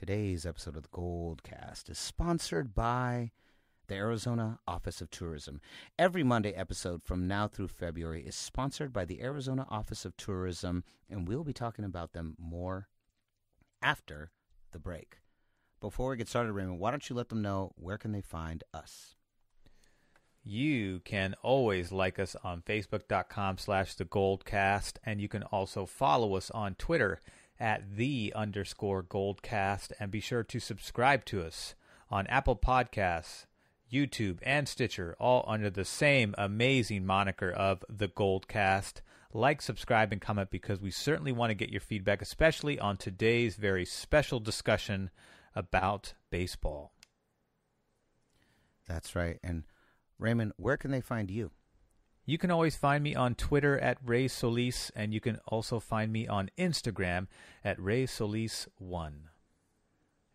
Today's episode of the Goldcast is sponsored by the Arizona Office of Tourism. Every Monday episode from now through February is sponsored by the Arizona Office of Tourism, and we'll be talking about them more after the break. Before we get started, Raymond, why don't you let them know where can they find us? You can always like us on Facebook.com slash the Goldcast, and you can also follow us on Twitter at the underscore goldcast and be sure to subscribe to us on Apple Podcasts, YouTube, and Stitcher, all under the same amazing moniker of the Goldcast. Like, subscribe, and comment because we certainly want to get your feedback, especially on today's very special discussion about baseball. That's right. And Raymond, where can they find you? You can always find me on Twitter at Ray Solis, and you can also find me on Instagram at Ray Solis1.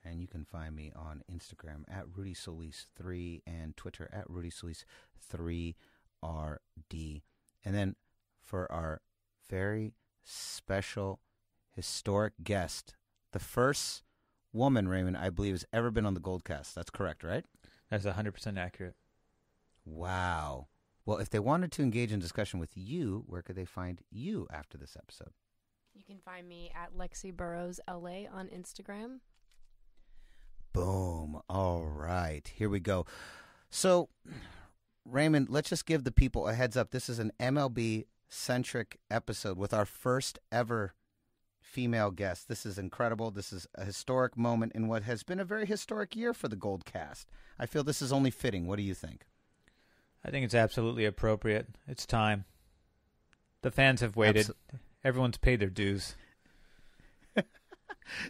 And you can find me on Instagram at Rudy Solis3 and Twitter at Rudy Solis3RD. And then for our very special historic guest, the first woman, Raymond, I believe, has ever been on the Goldcast. That's correct, right? That's 100% accurate. Wow. Well, if they wanted to engage in discussion with you, where could they find you after this episode? You can find me at Lexi Burrows LA on Instagram. Boom. All right. Here we go. So, Raymond, let's just give the people a heads up. This is an MLB centric episode with our first ever female guest. This is incredible. This is a historic moment in what has been a very historic year for the Gold Cast. I feel this is only fitting. What do you think? I think it's absolutely appropriate. It's time. The fans have waited. Absol- Everyone's paid their dues.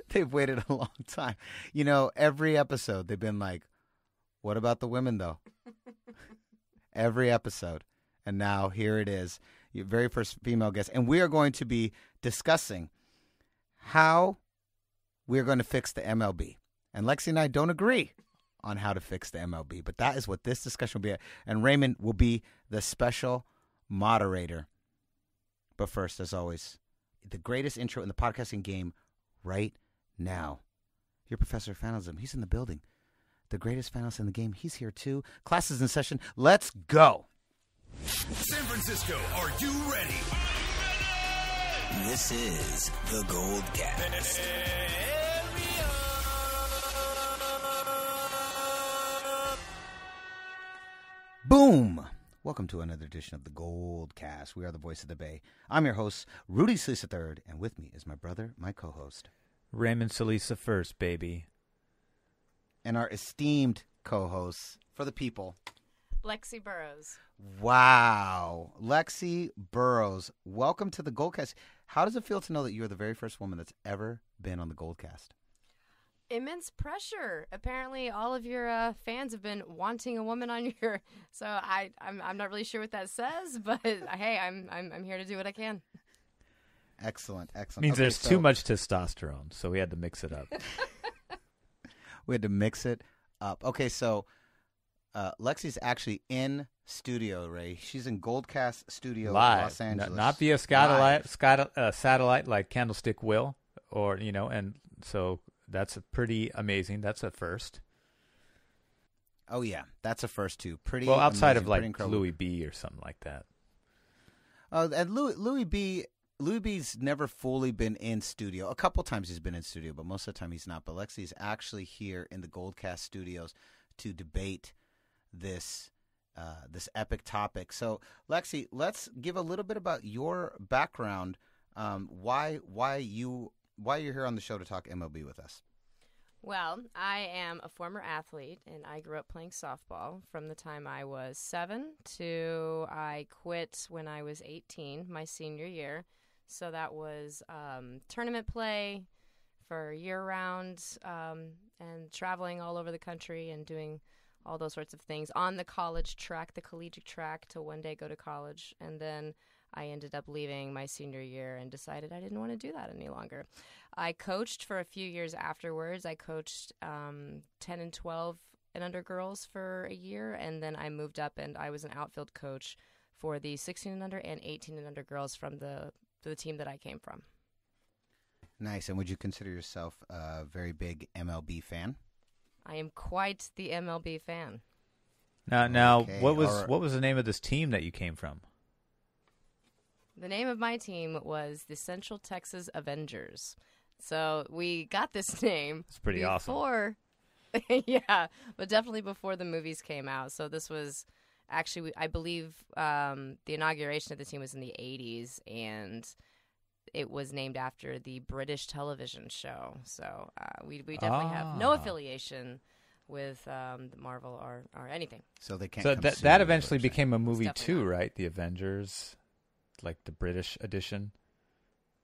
they've waited a long time. You know, every episode they've been like, "What about the women, though?" every episode, and now here it is, your very first female guest, and we are going to be discussing how we're going to fix the MLB. And Lexi and I don't agree on how to fix the MLB. But that is what this discussion will be. And Raymond will be the special moderator. But first, as always, the greatest intro in the podcasting game right now. Your professor of fandom, he's in the building. The greatest fanist in the game, he's here too. Classes in session. Let's go. San Francisco, are you ready? This is the Gold Cast. Boom! Welcome to another edition of the Gold Cast. We are the voice of the Bay. I'm your host, Rudy Salisa III, and with me is my brother, my co host, Raymond Salisa First, baby. And our esteemed co hosts for the people, Lexi Burrows. Wow. Lexi Burrows, welcome to the Goldcast. How does it feel to know that you are the very first woman that's ever been on the Goldcast? immense pressure. Apparently, all of your uh, fans have been wanting a woman on your. So I, I'm, I'm not really sure what that says, but hey, I'm, I'm, I'm here to do what I can. Excellent, excellent. Means okay, there's so... too much testosterone, so we had to mix it up. we had to mix it up. Okay, so uh, Lexi's actually in studio, Ray. She's in Goldcast Studio, Live. Los Angeles. No, not via satellite, uh, satellite like Candlestick will, or you know, and so that's pretty amazing. That's a first. Oh yeah, that's a first too. Pretty well outside amazing, of like Louis B or something like that. Uh, and Louis Louis B Louis B's never fully been in studio. A couple times he's been in studio, but most of the time he's not. But Lexi's actually here in the Goldcast studios to debate this uh, this epic topic. So Lexi, let's give a little bit about your background. Um, why why you why you're here on the show to talk MLB with us. Well, I am a former athlete and I grew up playing softball from the time I was seven to I quit when I was 18, my senior year. So that was um, tournament play for year round um, and traveling all over the country and doing all those sorts of things on the college track, the collegiate track, to one day go to college. And then I ended up leaving my senior year and decided I didn't want to do that any longer. I coached for a few years afterwards. I coached um, 10 and 12 and under girls for a year, and then I moved up and I was an outfield coach for the 16 and under and 18 and under girls from the, the team that I came from. Nice. And would you consider yourself a very big MLB fan? I am quite the MLB fan. Now, now, okay. what was or, what was the name of this team that you came from? The name of my team was the Central Texas Avengers. So we got this name. It's pretty before, awesome. yeah, but definitely before the movies came out. So this was actually, I believe, um, the inauguration of the team was in the 80s, and it was named after the British television show. So uh, we, we definitely ah. have no ah. affiliation with um, Marvel or, or anything. So they can't. So that that eventually became a movie too, right? The Avengers like the British edition?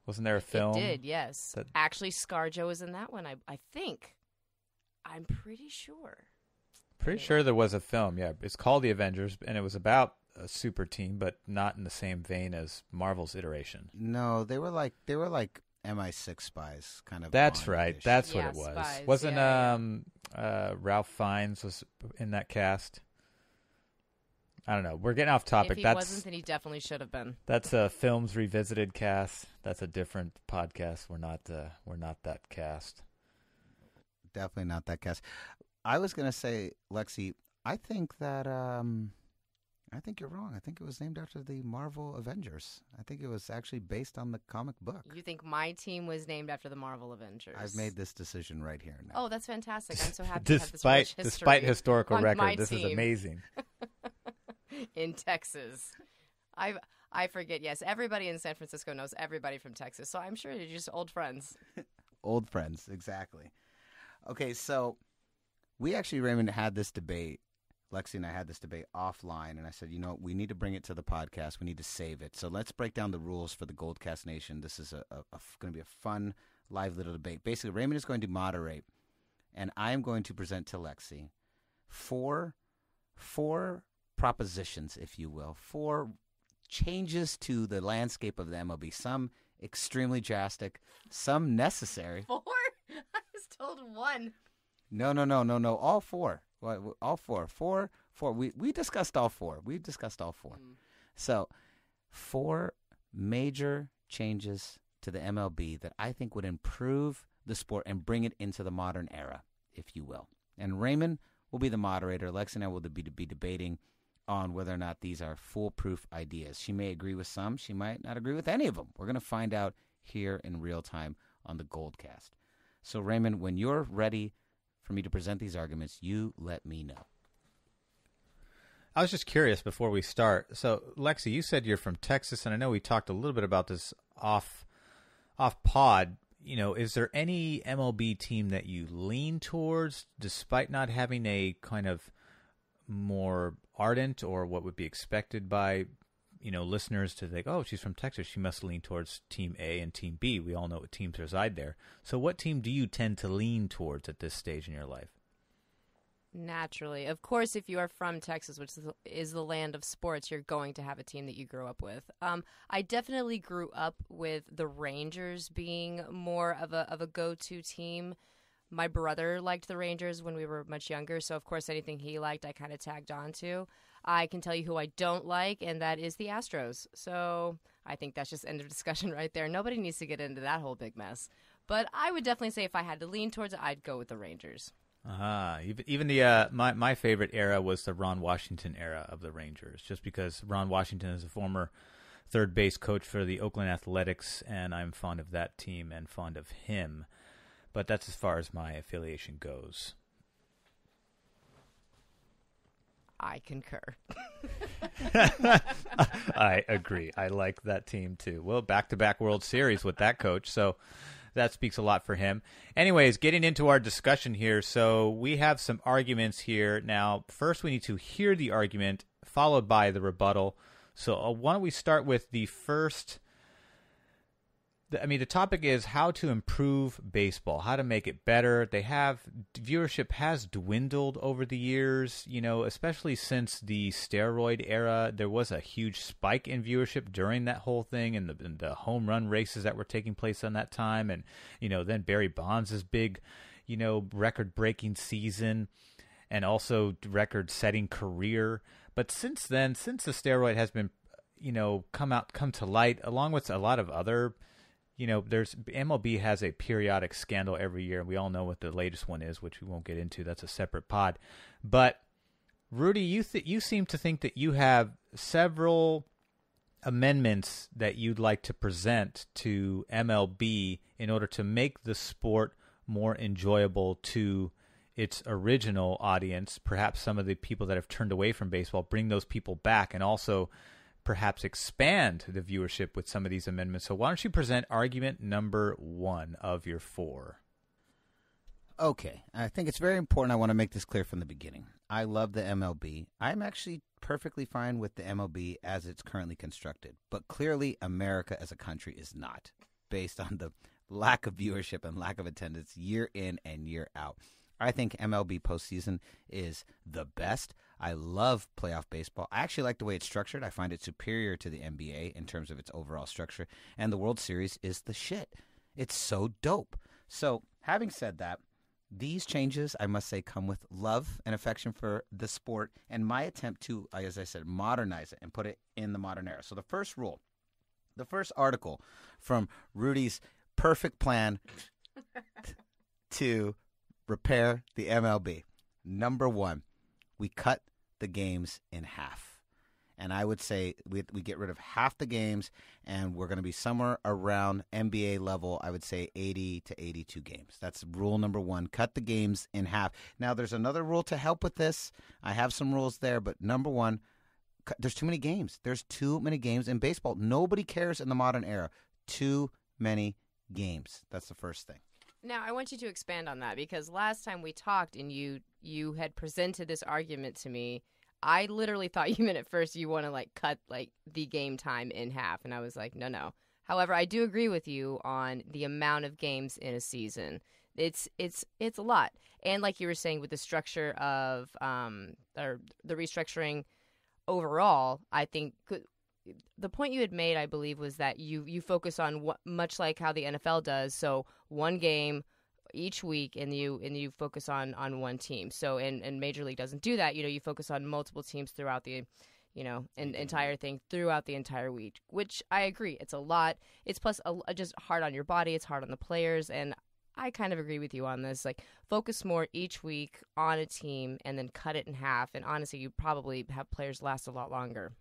Wasn't there a film? It did, yes. That... Actually, ScarJo was in that one. I I think. I'm pretty sure. Pretty yeah. sure there was a film. Yeah, it's called The Avengers, and it was about a super team, but not in the same vein as Marvel's iteration. No, they were like they were like MI6 spies, kind of. That's right. That's yeah, what it was. Spies, Wasn't yeah, um uh Ralph Fiennes was in that cast? I don't know. We're getting off topic. If he That's, wasn't, then he definitely should have been. That's a films revisited cast. That's a different podcast. We're not. Uh, we're not that cast. Definitely not that cast. I was gonna say, Lexi. I think that. Um, I think you're wrong. I think it was named after the Marvel Avengers. I think it was actually based on the comic book. You think my team was named after the Marvel Avengers? I've made this decision right here now. Oh, that's fantastic! I'm so happy. despite, to have this despite historical record, this team. is amazing. in Texas. I I forget. Yes, everybody in San Francisco knows everybody from Texas, so I'm sure you're just old friends. old friends, exactly. Okay, so we actually Raymond had this debate. Lexi and I had this debate offline, and I said, you know, we need to bring it to the podcast. We need to save it. So let's break down the rules for the Goldcast Nation. This is a, a, a going to be a fun, live little debate. Basically, Raymond is going to moderate, and I am going to present to Lexi four four propositions, if you will, for changes to the landscape of the MLB. Some extremely drastic, some necessary. Four? I was told one. No, no, no, no, no. All four. All four. Four. Four. We we discussed all four. We discussed all four. Mm. So, four major changes to the MLB that I think would improve the sport and bring it into the modern era, if you will. And Raymond will be the moderator. Lex and I will be, be debating on whether or not these are foolproof ideas. She may agree with some, she might not agree with any of them. We're going to find out here in real time on the Goldcast. So, Raymond, when you're ready for me to present these arguments, you let me know. I was just curious before we start. So, Lexi, you said you're from Texas, and I know we talked a little bit about this off off pod. You know, is there any MLB team that you lean towards, despite not having a kind of more ardent or what would be expected by you know listeners to think, oh, she's from Texas, she must lean towards Team A and Team B. We all know what teams reside there. So, what team do you tend to lean towards at this stage in your life? Naturally, of course, if you are from Texas, which is the land of sports, you're going to have a team that you grew up with. Um, I definitely grew up with the Rangers being more of a of a go to team my brother liked the Rangers when we were much younger, so of course anything he liked I kind of tagged on to. I can tell you who I don't like, and that is the Astros. So I think that's just end of discussion right there. Nobody needs to get into that whole big mess. But I would definitely say if I had to lean towards it, I'd go with the Rangers. Ah, uh-huh. even the uh, my my favorite era was the Ron Washington era of the Rangers, just because Ron Washington is a former third base coach for the Oakland Athletics, and I'm fond of that team and fond of him. But that's as far as my affiliation goes. I concur. I agree. I like that team too. Well, back to back World Series with that coach. So that speaks a lot for him. Anyways, getting into our discussion here. So we have some arguments here. Now, first, we need to hear the argument, followed by the rebuttal. So uh, why don't we start with the first I mean, the topic is how to improve baseball, how to make it better. They have viewership has dwindled over the years, you know, especially since the steroid era. There was a huge spike in viewership during that whole thing, and the, and the home run races that were taking place on that time, and you know, then Barry Bonds' big, you know, record-breaking season, and also record-setting career. But since then, since the steroid has been you know come out come to light along with a lot of other you know, there's MLB has a periodic scandal every year. We all know what the latest one is, which we won't get into. That's a separate pod. But Rudy, you th- you seem to think that you have several amendments that you'd like to present to MLB in order to make the sport more enjoyable to its original audience, perhaps some of the people that have turned away from baseball, bring those people back and also perhaps expand the viewership with some of these amendments. So why don't you present argument number one of your four? Okay. I think it's very important. I want to make this clear from the beginning. I love the MLB. I'm actually perfectly fine with the MLB as it's currently constructed. But clearly, America as a country is not, based on the lack of viewership and lack of attendance year in and year out. I think MLB postseason is the best. I love playoff baseball. I actually like the way it's structured. I find it superior to the NBA in terms of its overall structure. And the World Series is the shit. It's so dope. So, having said that, these changes, I must say, come with love and affection for the sport and my attempt to, as I said, modernize it and put it in the modern era. So, the first rule, the first article from Rudy's perfect plan to repair the MLB. Number one, we cut the games in half. And I would say we, we get rid of half the games, and we're going to be somewhere around NBA level. I would say 80 to 82 games. That's rule number one cut the games in half. Now, there's another rule to help with this. I have some rules there, but number one, there's too many games. There's too many games in baseball. Nobody cares in the modern era. Too many games. That's the first thing. Now, I want you to expand on that because last time we talked and you you had presented this argument to me, I literally thought you meant at first you want to like cut like the game time in half and I was like, "No, no." However, I do agree with you on the amount of games in a season. It's it's it's a lot. And like you were saying with the structure of um or the restructuring overall, I think the point you had made, I believe, was that you you focus on what, much like how the NFL does. So one game each week, and you and you focus on on one team. So and and Major League doesn't do that. You know, you focus on multiple teams throughout the you know an mm-hmm. entire thing throughout the entire week which i agree it's a lot it's plus a, just hard on your body it's hard on the players and i kind of agree with you on this like focus more each week on a team and then cut it in half and honestly you probably have players last a lot longer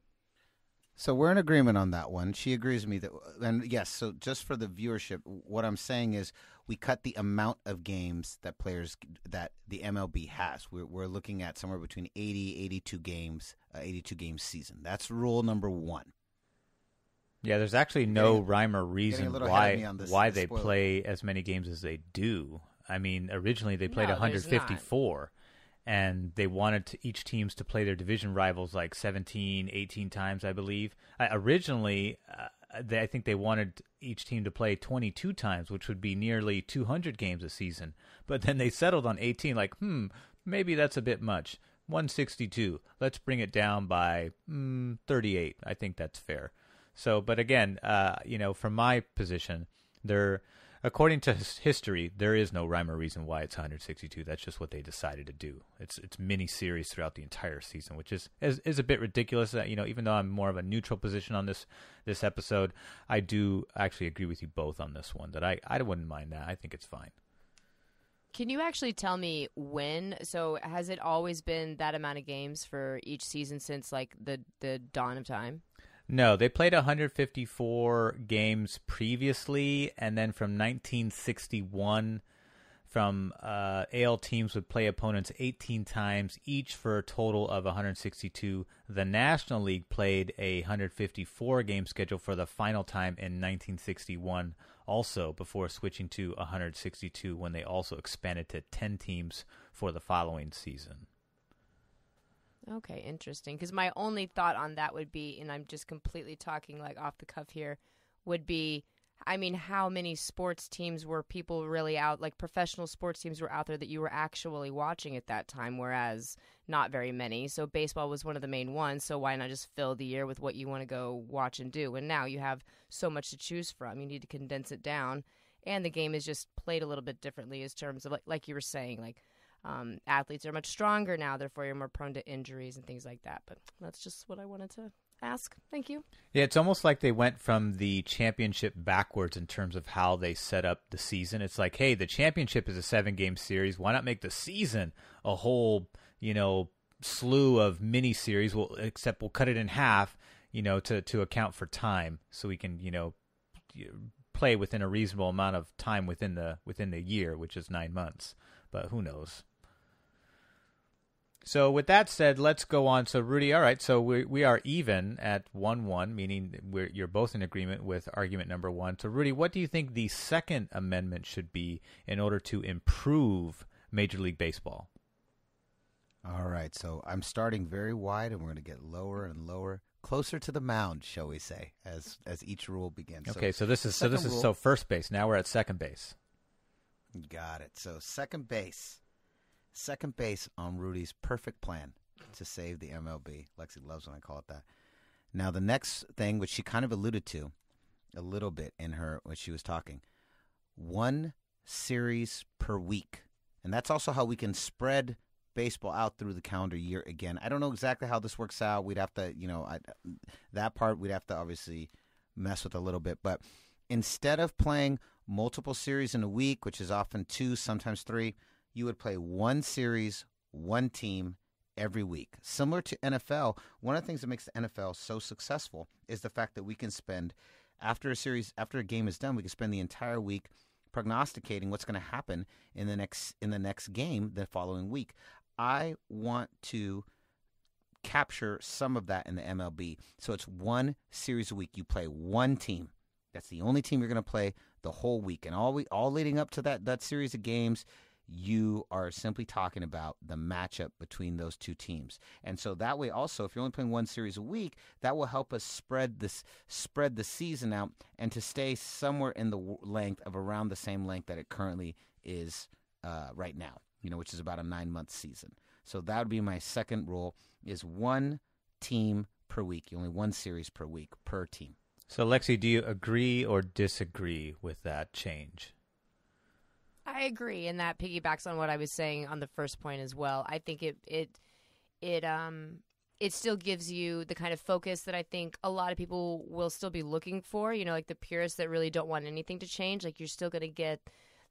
so we're in agreement on that one. She agrees with me that, and yes. So just for the viewership, what I'm saying is we cut the amount of games that players that the MLB has. We're, we're looking at somewhere between 80, 82 games, uh, 82 game season. That's rule number one. Yeah, there's actually no getting, rhyme or reason why this, why this they spoiler. play as many games as they do. I mean, originally they played no, 154 and they wanted to, each teams to play their division rivals like 17, 18 times, I believe. Uh, originally, uh, they, I think they wanted each team to play 22 times, which would be nearly 200 games a season. But then they settled on 18, like, hmm, maybe that's a bit much. 162. Let's bring it down by mm, 38. I think that's fair. So, but again, uh, you know, from my position, they're according to history, there is no rhyme or reason why it's 162. That's just what they decided to do. It's it's mini series throughout the entire season, which is, is is a bit ridiculous. That you know, even though I'm more of a neutral position on this this episode, I do actually agree with you both on this one. That I I wouldn't mind that. I think it's fine. Can you actually tell me when? So has it always been that amount of games for each season since like the the dawn of time? No, they played 154 games previously, and then from 1961, from uh, AL teams would play opponents 18 times each for a total of 162. The National League played a 154 game schedule for the final time in 1961, also before switching to 162 when they also expanded to 10 teams for the following season. Okay, interesting. Because my only thought on that would be, and I'm just completely talking like off the cuff here, would be I mean, how many sports teams were people really out, like professional sports teams were out there that you were actually watching at that time, whereas not very many. So baseball was one of the main ones. So why not just fill the year with what you want to go watch and do? And now you have so much to choose from. You need to condense it down. And the game is just played a little bit differently in terms of like, like you were saying, like um, athletes are much stronger now, therefore you're more prone to injuries and things like that. But that's just what I wanted to ask. Thank you. Yeah, it's almost like they went from the championship backwards in terms of how they set up the season. It's like, hey, the championship is a seven game series. Why not make the season a whole, you know, slew of mini series? Well, except we'll cut it in half, you know, to, to account for time so we can, you know, play within a reasonable amount of time within the within the year, which is nine months. But who knows? So with that said, let's go on. So Rudy, all right. So we we are even at one one, meaning you're both in agreement with argument number one. So Rudy, what do you think the second amendment should be in order to improve Major League Baseball? All right. So I'm starting very wide, and we're going to get lower and lower, closer to the mound, shall we say, as as each rule begins. Okay. So, so this is so this rule, is so first base. Now we're at second base. Got it. So second base second base on Rudy's perfect plan to save the MLB. Lexi loves when I call it that. Now, the next thing, which she kind of alluded to a little bit in her when she was talking, one series per week. And that's also how we can spread baseball out through the calendar year again. I don't know exactly how this works out. We'd have to, you know, I, that part we'd have to obviously mess with a little bit. But instead of playing multiple series in a week, which is often two, sometimes three, you would play one series, one team every week. Similar to NFL, one of the things that makes the NFL so successful is the fact that we can spend after a series, after a game is done, we can spend the entire week prognosticating what's going to happen in the next in the next game the following week. I want to capture some of that in the MLB. So it's one series a week. You play one team. That's the only team you're going to play the whole week, and all we all leading up to that that series of games you are simply talking about the matchup between those two teams. And so that way also if you're only playing one series a week, that will help us spread this spread the season out and to stay somewhere in the length of around the same length that it currently is uh, right now, you know, which is about a 9-month season. So that would be my second rule is one team per week, only one series per week per team. So Lexi, do you agree or disagree with that change? I agree, and that piggybacks on what I was saying on the first point as well. I think it it it um it still gives you the kind of focus that I think a lot of people will still be looking for. You know, like the purists that really don't want anything to change. Like you're still going to get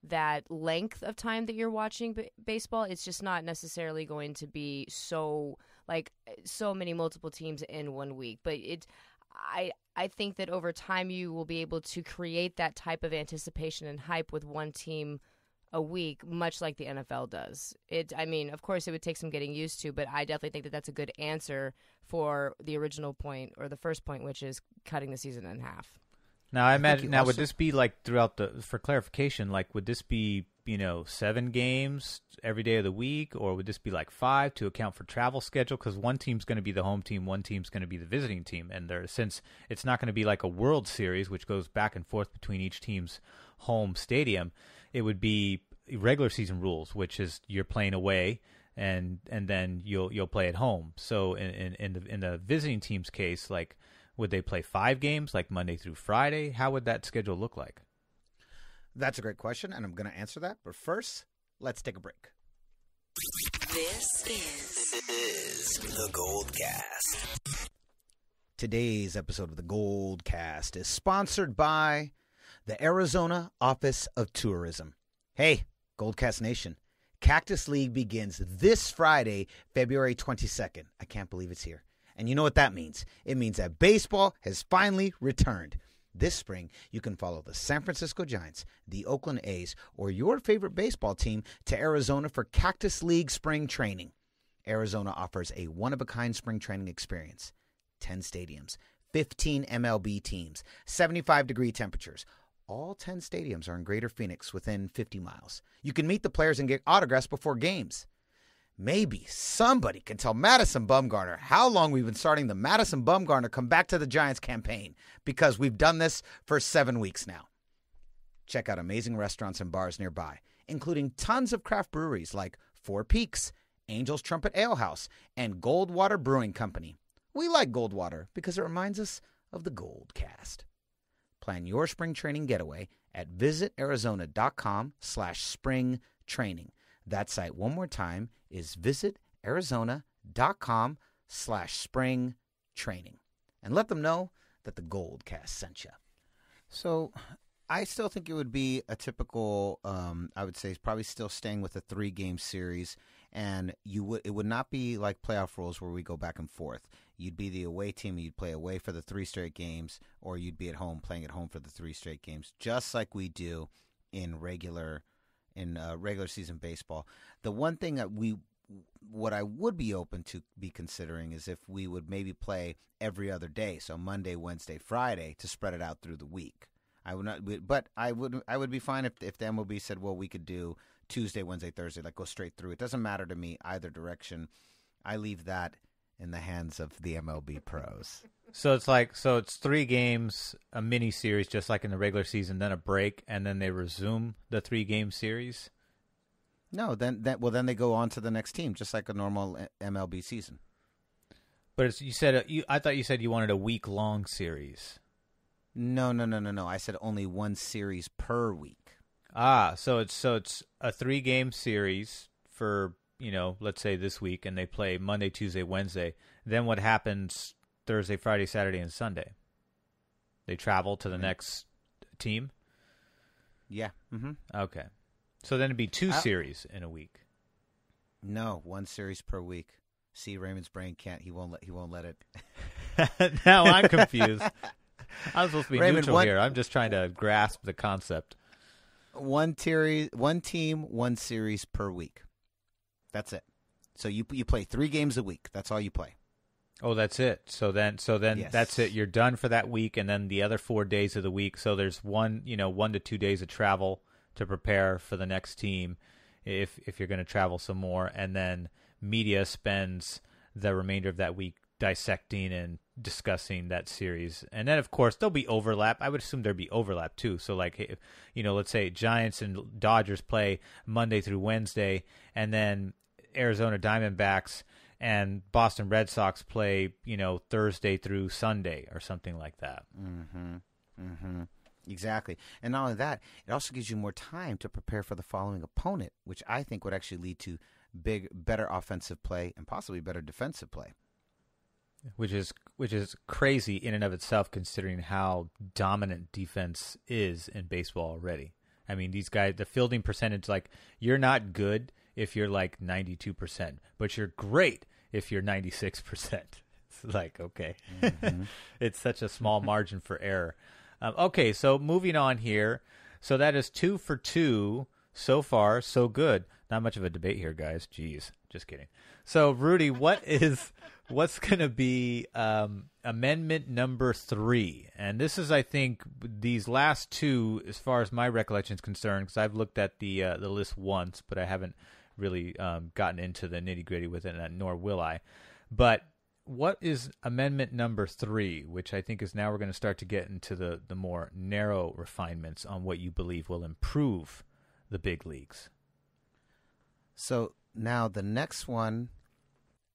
that length of time that you're watching b- baseball. It's just not necessarily going to be so like so many multiple teams in one week. But it, I I think that over time you will be able to create that type of anticipation and hype with one team a week, much like the NFL does. It, I mean, of course, it would take some getting used to, but I definitely think that that's a good answer for the original point or the first point, which is cutting the season in half. Now, I, I imagine. Now, also- would this be like throughout the? For clarification, like, would this be you know seven games every day of the week, or would this be like five to account for travel schedule? Because one team's going to be the home team, one team's going to be the visiting team, and there since it's not going to be like a World Series, which goes back and forth between each team's home stadium it would be regular season rules, which is you're playing away and and then you'll you'll play at home. So in in, in the in the visiting team's case, like would they play five games like Monday through Friday? How would that schedule look like? That's a great question, and I'm going to answer that. But first, let's take a break. This is, the is the Today's episode of the Gold Cast is sponsored by the Arizona Office of Tourism. Hey, Goldcast Nation. Cactus League begins this Friday, February 22nd. I can't believe it's here. And you know what that means? It means that baseball has finally returned. This spring, you can follow the San Francisco Giants, the Oakland A's, or your favorite baseball team to Arizona for Cactus League spring training. Arizona offers a one of a kind spring training experience 10 stadiums, 15 MLB teams, 75 degree temperatures, all 10 stadiums are in Greater Phoenix within 50 miles. You can meet the players and get autographs before games. Maybe somebody can tell Madison Bumgarner how long we've been starting the Madison Bumgarner come back to the Giants campaign because we've done this for seven weeks now. Check out amazing restaurants and bars nearby, including tons of craft breweries like Four Peaks, Angel's Trumpet Ale House, and Goldwater Brewing Company. We like Goldwater because it reminds us of the Gold Cast. Plan your spring training getaway at visitarizona.com slash spring training. That site, one more time, is visitarizona.com slash spring training. And let them know that the Goldcast sent you. So I still think it would be a typical. Um, I would say probably still staying with a three game series, and you would it would not be like playoff rules where we go back and forth. You'd be the away team, you'd play away for the three straight games, or you'd be at home playing at home for the three straight games, just like we do in regular in uh, regular season baseball. The one thing that we what I would be open to be considering is if we would maybe play every other day, so Monday, Wednesday, Friday, to spread it out through the week. I would not, but I would I would be fine if if the MLB said, well, we could do Tuesday, Wednesday, Thursday, like go straight through. It doesn't matter to me either direction. I leave that in the hands of the MLB pros. So it's like so it's three games, a mini series, just like in the regular season, then a break, and then they resume the three game series. No, then that well, then they go on to the next team, just like a normal uh, MLB season. But you said uh, you, I thought you said you wanted a week long series. No, no, no, no, no. I said only one series per week. Ah, so it's so it's a three game series for you know, let's say this week, and they play Monday, Tuesday, Wednesday. Then what happens Thursday, Friday, Saturday, and Sunday? They travel to the mm-hmm. next team. Yeah. Mm-hmm. Okay. So then it'd be two series in a week. No, one series per week. See, Raymond's brain can't. He won't let. He won't let it. now I'm confused. I'm supposed to be Raymond, neutral one, here. I'm just trying to grasp the concept. One theory, one team, one series per week. That's it. So you you play three games a week. That's all you play. Oh, that's it. So then, so then yes. that's it. You're done for that week, and then the other four days of the week. So there's one, you know, one to two days of travel to prepare for the next team, if if you're going to travel some more, and then media spends the remainder of that week dissecting and discussing that series. And then, of course, there'll be overlap. I would assume there'd be overlap too. So, like, you know, let's say Giants and Dodgers play Monday through Wednesday, and then Arizona Diamondbacks and Boston Red Sox play, you know, Thursday through Sunday or something like that. Mm-hmm. Mm-hmm. Exactly. And not only that, it also gives you more time to prepare for the following opponent, which I think would actually lead to big, better offensive play and possibly better defensive play which is which is crazy in and of itself, considering how dominant defense is in baseball already. I mean, these guys, the fielding percentage, like you're not good if you're like 92%, but you're great if you're 96%. It's like, okay. Mm-hmm. it's such a small margin for error. Um, okay, so moving on here. So that is two for two so far, so good. Not much of a debate here, guys. Jeez, just kidding. So, Rudy, what is what's going to be um, amendment number three? And this is, I think, these last two, as far as my recollection is concerned, because I've looked at the uh, the list once, but I haven't really um, gotten into the nitty gritty with it, nor will I. But what is amendment number three, which I think is now we're going to start to get into the, the more narrow refinements on what you believe will improve the big leagues? So now the next one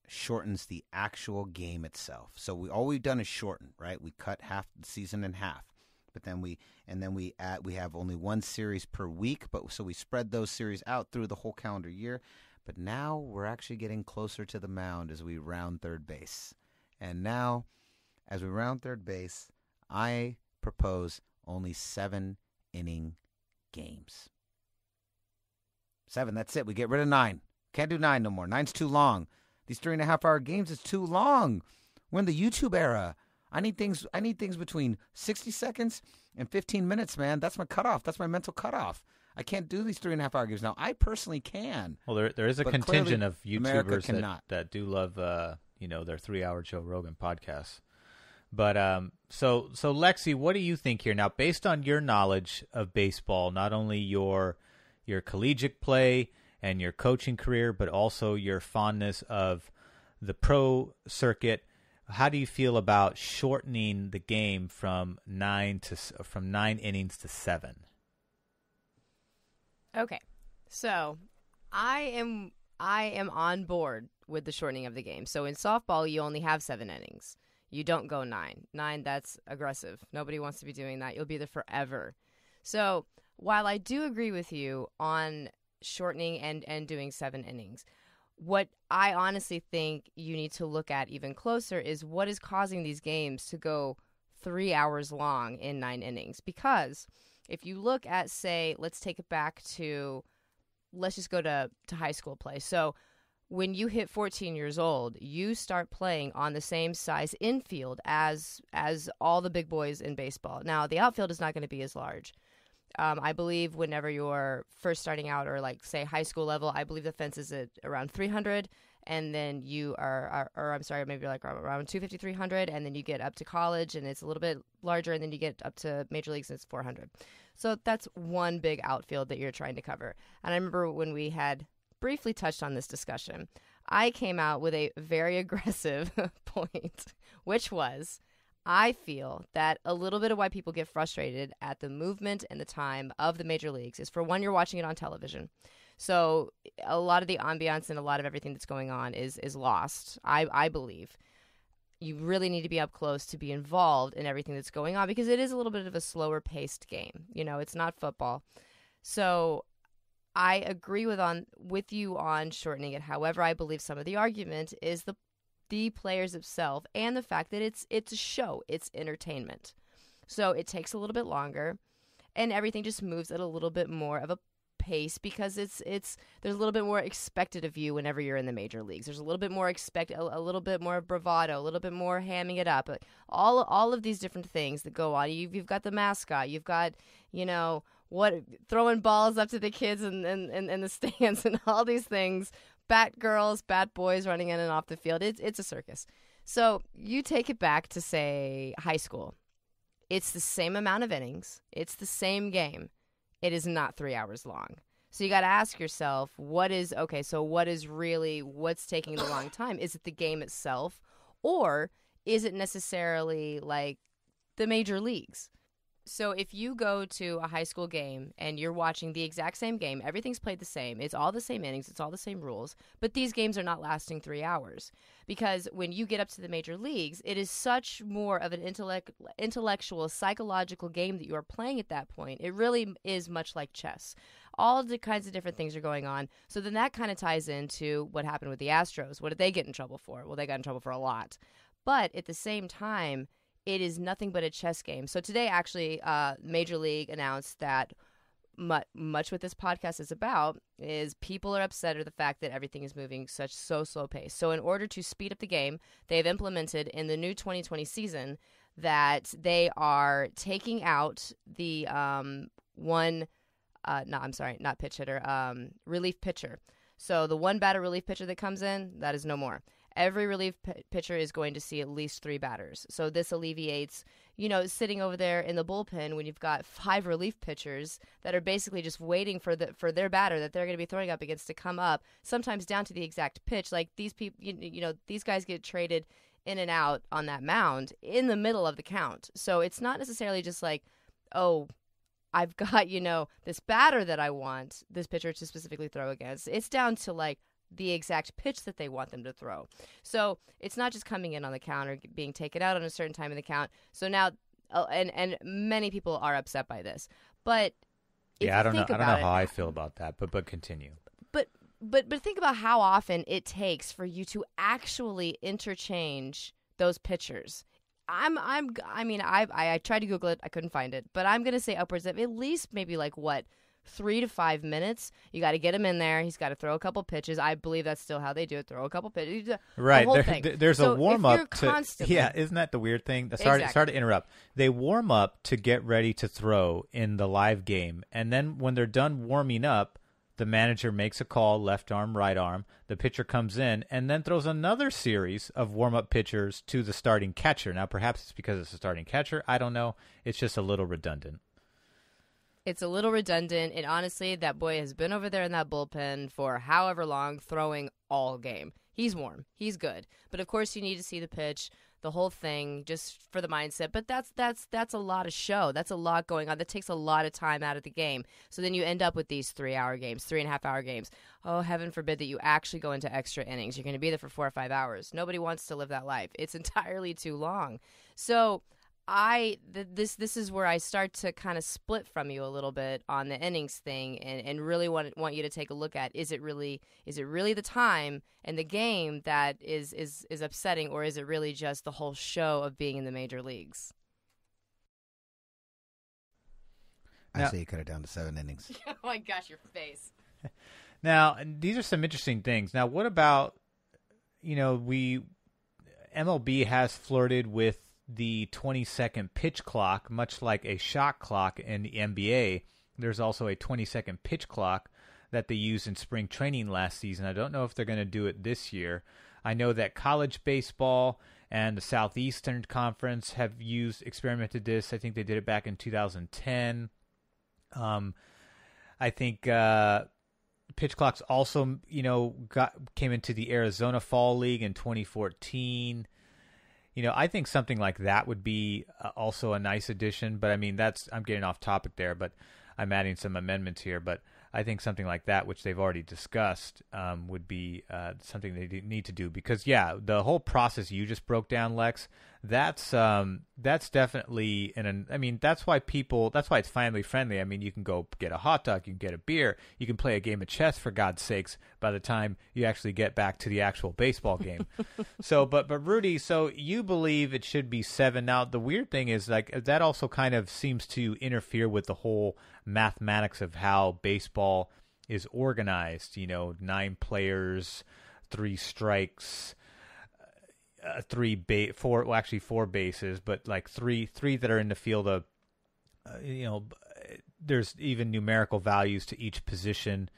shortens the actual game itself. So we all we've done is shorten, right? We cut half the season in half. But then we and then we add, we have only one series per week, but so we spread those series out through the whole calendar year. But now we're actually getting closer to the mound as we round third base. And now as we round third base, I propose only 7 inning games. Seven, that's it. We get rid of nine. Can't do nine no more. Nine's too long. These three and a half hour games is too long. We're in the YouTube era. I need things I need things between 60 seconds and 15 minutes, man. That's my cutoff. That's my mental cutoff. I can't do these three and a half hour games now. I personally can. Well, there there is a contingent of YouTubers that, that do love uh, you know their three hour Joe Rogan podcasts. But um, so so Lexi, what do you think here now, based on your knowledge of baseball, not only your your collegiate play and your coaching career, but also your fondness of the pro circuit. How do you feel about shortening the game from nine to from nine innings to seven? Okay, so I am I am on board with the shortening of the game. So in softball, you only have seven innings. You don't go nine. Nine, that's aggressive. Nobody wants to be doing that. You'll be there forever. So while I do agree with you on shortening and, and doing seven innings, what I honestly think you need to look at even closer is what is causing these games to go three hours long in nine innings. Because if you look at, say, let's take it back to, let's just go to, to high school play. So when you hit 14 years old, you start playing on the same size infield as as all the big boys in baseball. Now, the outfield is not going to be as large um, I believe whenever you're first starting out or like say high school level, I believe the fence is at around 300 and then you are, are or I'm sorry, maybe like around 250, 300 and then you get up to college and it's a little bit larger and then you get up to major leagues and it's 400. So that's one big outfield that you're trying to cover. And I remember when we had briefly touched on this discussion, I came out with a very aggressive point, which was – I feel that a little bit of why people get frustrated at the movement and the time of the major leagues is for one, you're watching it on television. So a lot of the ambiance and a lot of everything that's going on is is lost. I, I believe you really need to be up close to be involved in everything that's going on because it is a little bit of a slower paced game. You know, it's not football. So I agree with on with you on shortening it. However, I believe some of the argument is the the players themselves and the fact that it's it's a show, it's entertainment. So it takes a little bit longer and everything just moves at a little bit more of a pace because it's it's there's a little bit more expected of you whenever you're in the major leagues. There's a little bit more expect a, a little bit more bravado, a little bit more hamming it up. All all of these different things that go on. You've, you've got the mascot. You've got you know what throwing balls up to the kids and and, and, and the stands and all these things bat girls, bat boys running in and off the field. It's it's a circus. So you take it back to say high school. It's the same amount of innings. It's the same game. It is not three hours long. So you got to ask yourself, what is okay? So what is really what's taking the long time? Is it the game itself, or is it necessarily like the major leagues? So if you go to a high school game and you're watching the exact same game, everything's played the same. It's all the same innings, it's all the same rules, but these games are not lasting 3 hours because when you get up to the major leagues, it is such more of an intellect intellectual psychological game that you are playing at that point. It really is much like chess. All the kinds of different things are going on. So then that kind of ties into what happened with the Astros. What did they get in trouble for? Well, they got in trouble for a lot. But at the same time, it is nothing but a chess game. So today, actually, uh, Major League announced that much, much what this podcast is about is people are upset at the fact that everything is moving such so slow pace. So in order to speed up the game, they have implemented in the new 2020 season that they are taking out the um, one. Uh, no, I'm sorry, not pitch hitter, um, relief pitcher. So the one batter relief pitcher that comes in, that is no more every relief p- pitcher is going to see at least three batters. So this alleviates, you know, sitting over there in the bullpen when you've got five relief pitchers that are basically just waiting for the for their batter that they're going to be throwing up against to come up. Sometimes down to the exact pitch. Like these people, you, you know, these guys get traded in and out on that mound in the middle of the count. So it's not necessarily just like, oh, I've got, you know, this batter that I want this pitcher to specifically throw against. It's down to like the exact pitch that they want them to throw. So it's not just coming in on the count or being taken out on a certain time in the count. So now, uh, and and many people are upset by this, but yeah, I don't know. I don't know how it, I feel about that, but but continue. But but but think about how often it takes for you to actually interchange those pitchers. I'm I'm I mean I, I tried to Google it, I couldn't find it, but I'm gonna say upwards of at least maybe like what three to five minutes. You got to get him in there. He's got to throw a couple pitches. I believe that's still how they do it. Throw a couple pitches. Right. The there, there's so a warm up. To, yeah. Isn't that the weird thing? Sorry, exactly. sorry to interrupt. They warm up to get ready to throw in the live game, and then when they're done warming up. The manager makes a call, left arm, right arm. The pitcher comes in and then throws another series of warm up pitchers to the starting catcher. Now, perhaps it's because it's a starting catcher. I don't know. It's just a little redundant. It's a little redundant. And honestly, that boy has been over there in that bullpen for however long, throwing all game. He's warm. He's good. But of course, you need to see the pitch, the whole thing, just for the mindset. But that's that's that's a lot of show. That's a lot going on. That takes a lot of time out of the game. So then you end up with these three-hour games, three and a half-hour games. Oh, heaven forbid that you actually go into extra innings. You're going to be there for four or five hours. Nobody wants to live that life. It's entirely too long. So I th- this this is where I start to kind of split from you a little bit on the innings thing, and, and really want want you to take a look at is it really is it really the time and the game that is is is upsetting, or is it really just the whole show of being in the major leagues? I now, say you cut it down to seven innings. oh my gosh, your face! now these are some interesting things. Now, what about you know we MLB has flirted with the 20 second pitch clock, much like a shot clock in the NBA. There's also a 20 second pitch clock that they used in spring training last season. I don't know if they're going to do it this year. I know that college baseball and the Southeastern Conference have used experimented this. I think they did it back in 2010. Um, I think uh, pitch clocks also, you know, got came into the Arizona Fall League in 2014 you know, I think something like that would be uh, also a nice addition. But I mean, that's I'm getting off topic there, but I'm adding some amendments here. But I think something like that, which they've already discussed, um, would be uh, something they need to do because, yeah, the whole process you just broke down, Lex, that's um that's definitely in an I mean that's why people that's why it's family friendly. I mean you can go get a hot dog, you can get a beer, you can play a game of chess for God's sakes by the time you actually get back to the actual baseball game. so but but Rudy, so you believe it should be 7. Now the weird thing is like that also kind of seems to interfere with the whole mathematics of how baseball is organized, you know, nine players, three strikes, uh, three ba- four well, actually four bases, but like three three that are in the field of uh, you know there's even numerical values to each position.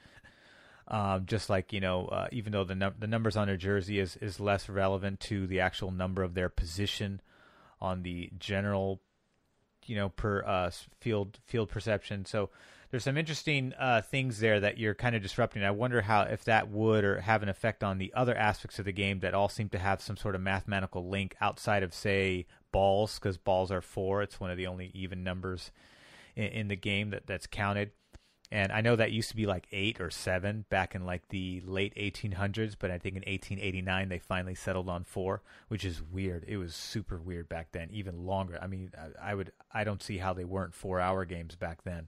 Um, just like you know, uh, even though the num- the numbers on their jersey is is less relevant to the actual number of their position on the general, you know, per uh, field field perception. So there's some interesting uh, things there that you're kind of disrupting. I wonder how if that would or have an effect on the other aspects of the game that all seem to have some sort of mathematical link outside of say balls because balls are four. It's one of the only even numbers in, in the game that that's counted. And I know that used to be like eight or seven back in like the late 1800s, but I think in 1889 they finally settled on four, which is weird. It was super weird back then, even longer. I mean, I, I would, I don't see how they weren't four hour games back then.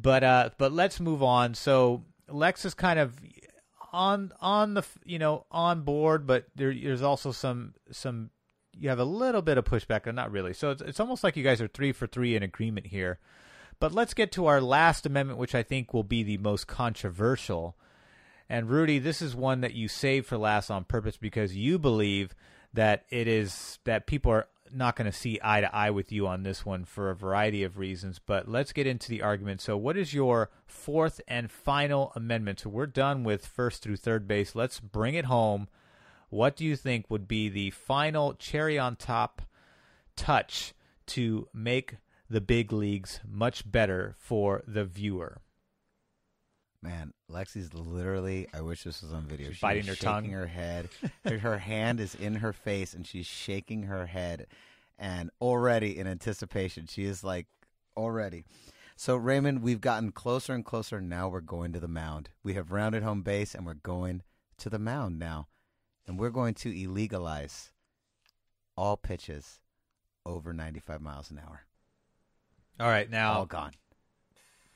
But uh, but let's move on. So Lex is kind of on on the you know on board, but there, there's also some some you have a little bit of pushback, or not really. So it's it's almost like you guys are three for three in agreement here. But let's get to our last amendment, which I think will be the most controversial. And Rudy, this is one that you saved for last on purpose because you believe that it is that people are not going to see eye to eye with you on this one for a variety of reasons, but let's get into the argument. So, what is your fourth and final amendment? So, we're done with first through third base. Let's bring it home. What do you think would be the final cherry on top touch to make the big leagues much better for the viewer? Man, Lexi's literally. I wish this was on video. She's she biting her tongue, her head. her hand is in her face, and she's shaking her head. And already in anticipation, she is like already. So Raymond, we've gotten closer and closer. Now we're going to the mound. We have rounded home base, and we're going to the mound now, and we're going to illegalize all pitches over 95 miles an hour. All right, now all gone.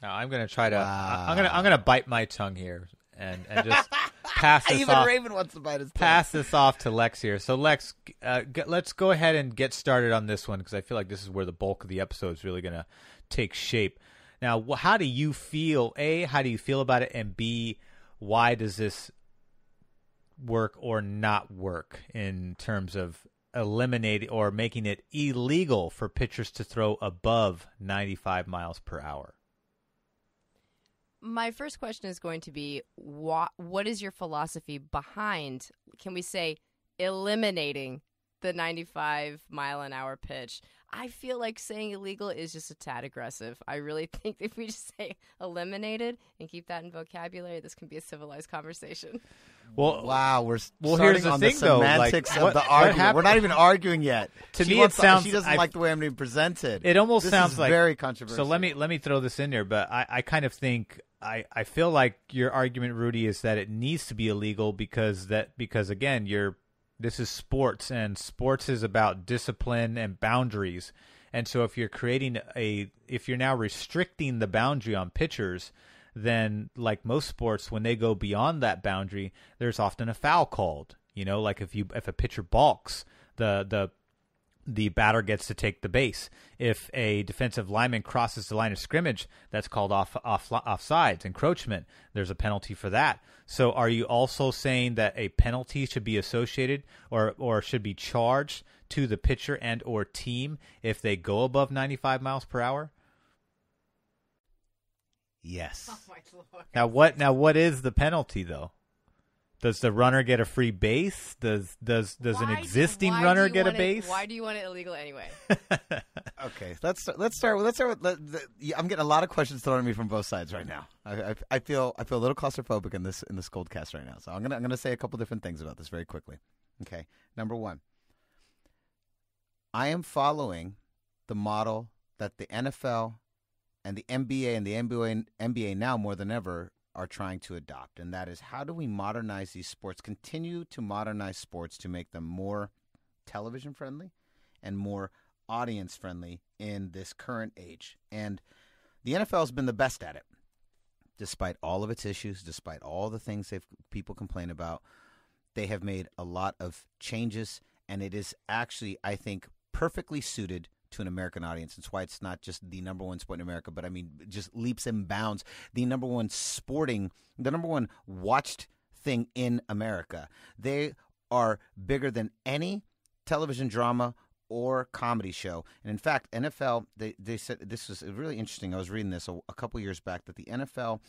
Now I'm gonna try to. Wow. I'm gonna. I'm gonna bite my tongue here and and just pass this Even off. Raven wants to bite his. Pass tongue. this off to Lex here. So Lex, uh, g- let's go ahead and get started on this one because I feel like this is where the bulk of the episode is really gonna take shape. Now, wh- how do you feel? A, how do you feel about it? And B, why does this work or not work in terms of eliminating or making it illegal for pitchers to throw above 95 miles per hour? my first question is going to be what what is your philosophy behind can we say eliminating the 95 mile an hour pitch i feel like saying illegal is just a tad aggressive i really think if we just say eliminated and keep that in vocabulary this can be a civilized conversation well wow we're well starting here's the on thing, the semantics though, like, of what, the argument we're not even arguing yet to she me it sounds she doesn't i like the way i'm being presented it almost this sounds like very controversial so let me let me throw this in there but i i kind of think I, I feel like your argument, Rudy, is that it needs to be illegal because that because again, you're this is sports and sports is about discipline and boundaries. And so if you're creating a if you're now restricting the boundary on pitchers, then like most sports when they go beyond that boundary, there's often a foul called. You know, like if you if a pitcher balks, the the the batter gets to take the base. If a defensive lineman crosses the line of scrimmage, that's called off off offsides, encroachment. There's a penalty for that. So are you also saying that a penalty should be associated or or should be charged to the pitcher and or team if they go above 95 miles per hour? Yes. Oh now what now what is the penalty though? Does the runner get a free base? Does does does why an existing do, runner get a it, base? why do you want it illegal anyway? okay, let's let's start. let's start with. Let, the, I'm getting a lot of questions thrown at me from both sides right now. I, I, I feel I feel a little claustrophobic in this in this cold cast right now. So I'm gonna I'm gonna say a couple different things about this very quickly. Okay, number one, I am following the model that the NFL and the NBA and the NBA NBA now more than ever are trying to adopt, and that is how do we modernize these sports, continue to modernize sports to make them more television friendly and more audience friendly in this current age. And the NFL has been the best at it, despite all of its issues, despite all the things that people complain about. They have made a lot of changes, and it is actually, I think, perfectly suited to an American audience. It's why it's not just the number one sport in America, but I mean, just leaps and bounds. The number one sporting, the number one watched thing in America. They are bigger than any television drama or comedy show. And in fact, NFL, they, they said this was really interesting. I was reading this a, a couple years back that the NFL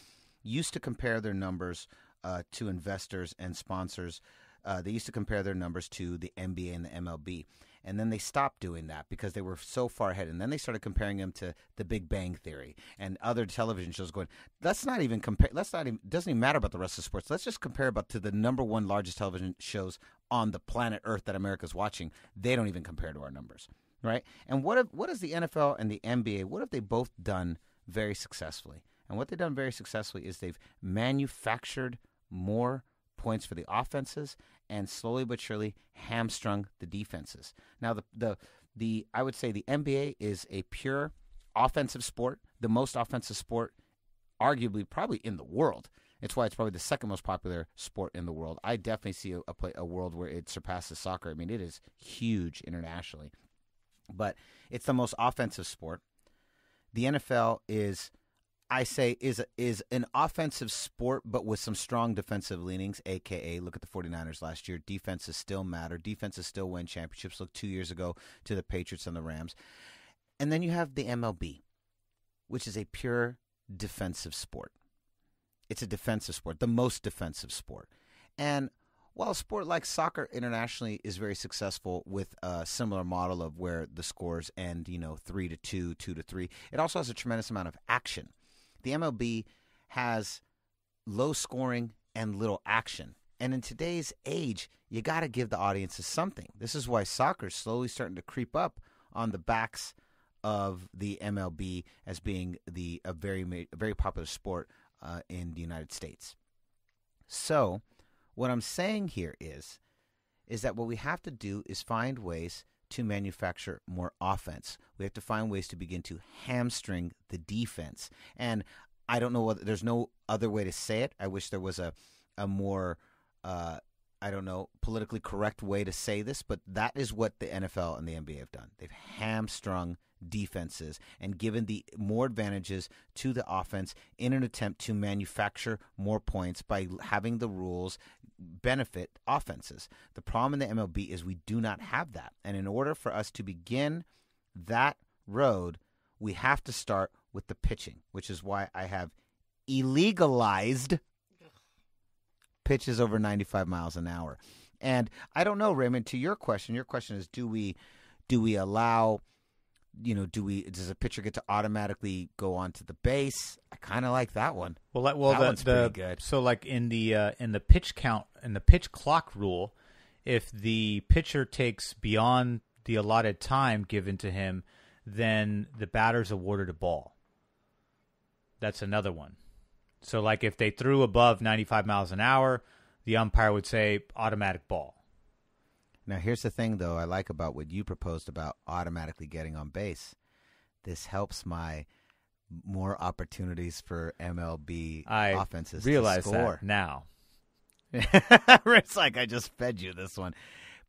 used to compare their numbers uh, to investors and sponsors. Uh, they used to compare their numbers to the NBA and the MLB and then they stopped doing that because they were so far ahead. And then they started comparing them to The Big Bang Theory and other television shows. Going, let's not even compare. Let's not even doesn't even matter about the rest of sports. Let's just compare about to the number one largest television shows on the planet Earth that America's watching. They don't even compare to our numbers, right? And what what what is the NFL and the NBA? What have they both done very successfully? And what they've done very successfully is they've manufactured more points for the offenses and slowly but surely hamstrung the defenses. Now the the the I would say the NBA is a pure offensive sport, the most offensive sport arguably probably in the world. It's why it's probably the second most popular sport in the world. I definitely see a, a, play, a world where it surpasses soccer. I mean, it is huge internationally, but it's the most offensive sport. The NFL is I say is is an offensive sport, but with some strong defensive leanings. AKA, look at the 49ers last year. Defenses still matter. Defenses still win championships. Look two years ago to the Patriots and the Rams, and then you have the MLB, which is a pure defensive sport. It's a defensive sport, the most defensive sport, and while a sport like soccer internationally is very successful with a similar model of where the scores end, you know, three to two, two to three, it also has a tremendous amount of action the MLB has low scoring and little action. And in today's age, you got to give the audiences something. This is why soccer is slowly starting to creep up on the backs of the MLB as being the a very a very popular sport uh, in the United States. So, what I'm saying here is is that what we have to do is find ways to manufacture more offense. We have to find ways to begin to hamstring the defense. And I don't know whether there's no other way to say it. I wish there was a a more uh, I don't know politically correct way to say this, but that is what the NFL and the NBA have done. They've hamstrung defenses and given the more advantages to the offense in an attempt to manufacture more points by having the rules benefit offenses. The problem in the MLB is we do not have that. And in order for us to begin that road, we have to start with the pitching, which is why I have illegalized pitches over 95 miles an hour. And I don't know, Raymond, to your question, your question is do we do we allow you know, do we does a pitcher get to automatically go onto the base? I kind of like that one. Well, that, well, that the, pretty good. So, like in the uh, in the pitch count in the pitch clock rule, if the pitcher takes beyond the allotted time given to him, then the batter's awarded a ball. That's another one. So, like if they threw above ninety five miles an hour, the umpire would say automatic ball. Now, here's the thing, though, I like about what you proposed about automatically getting on base. This helps my more opportunities for MLB I offenses. Realize that now. it's like I just fed you this one,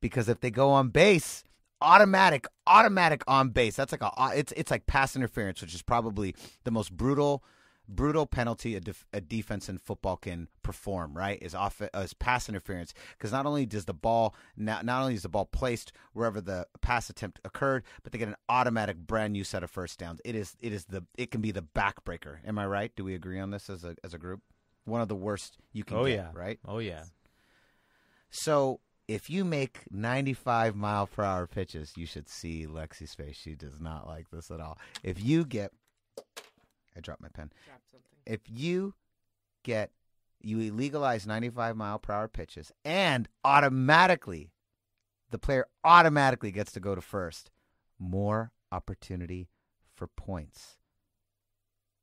because if they go on base, automatic, automatic on base. That's like a it's it's like pass interference, which is probably the most brutal brutal penalty a, def- a defense in football can perform, right? Is off is pass interference because not only does the ball not, not only is the ball placed wherever the pass attempt occurred, but they get an automatic brand new set of first downs. It is it is the it can be the backbreaker. Am I right? Do we agree on this as a as a group? One of the worst you can oh, get, yeah. right? Oh yeah. So if you make 95 mile per hour pitches, you should see Lexi's face. She does not like this at all. If you get I dropped my pen. Drop something. If you get you legalize 95 mile per hour pitches and automatically the player automatically gets to go to first more opportunity for points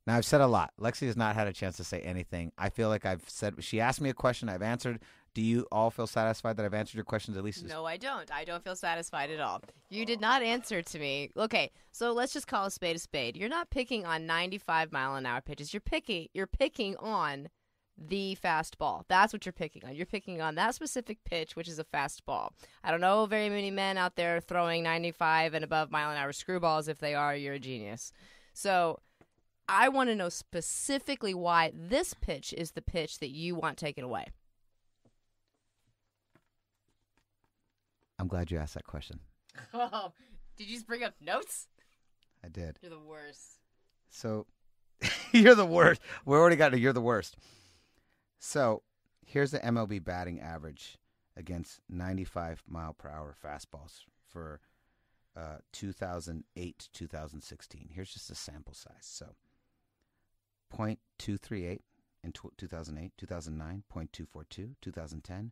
now i've said a lot lexi has not had a chance to say anything i feel like i've said she asked me a question i've answered do you all feel satisfied that I've answered your questions at least? No, I don't. I don't feel satisfied at all. You did not answer to me. Okay, so let's just call a spade a spade. You're not picking on 95 mile an hour pitches. You're picking. You're picking on the fastball. That's what you're picking on. You're picking on that specific pitch, which is a fastball. I don't know very many men out there throwing 95 and above mile an hour screwballs. If they are, you're a genius. So I want to know specifically why this pitch is the pitch that you want taken away. I'm glad you asked that question. Oh, did you just bring up notes? I did. You're the worst. So, you're the worst. We already got it. you're the worst. So, here's the MLB batting average against 95 mile per hour fastballs for uh, 2008 to 2016. Here's just a sample size. So, 0.238 in 2008, 2009, 0.242, 2010,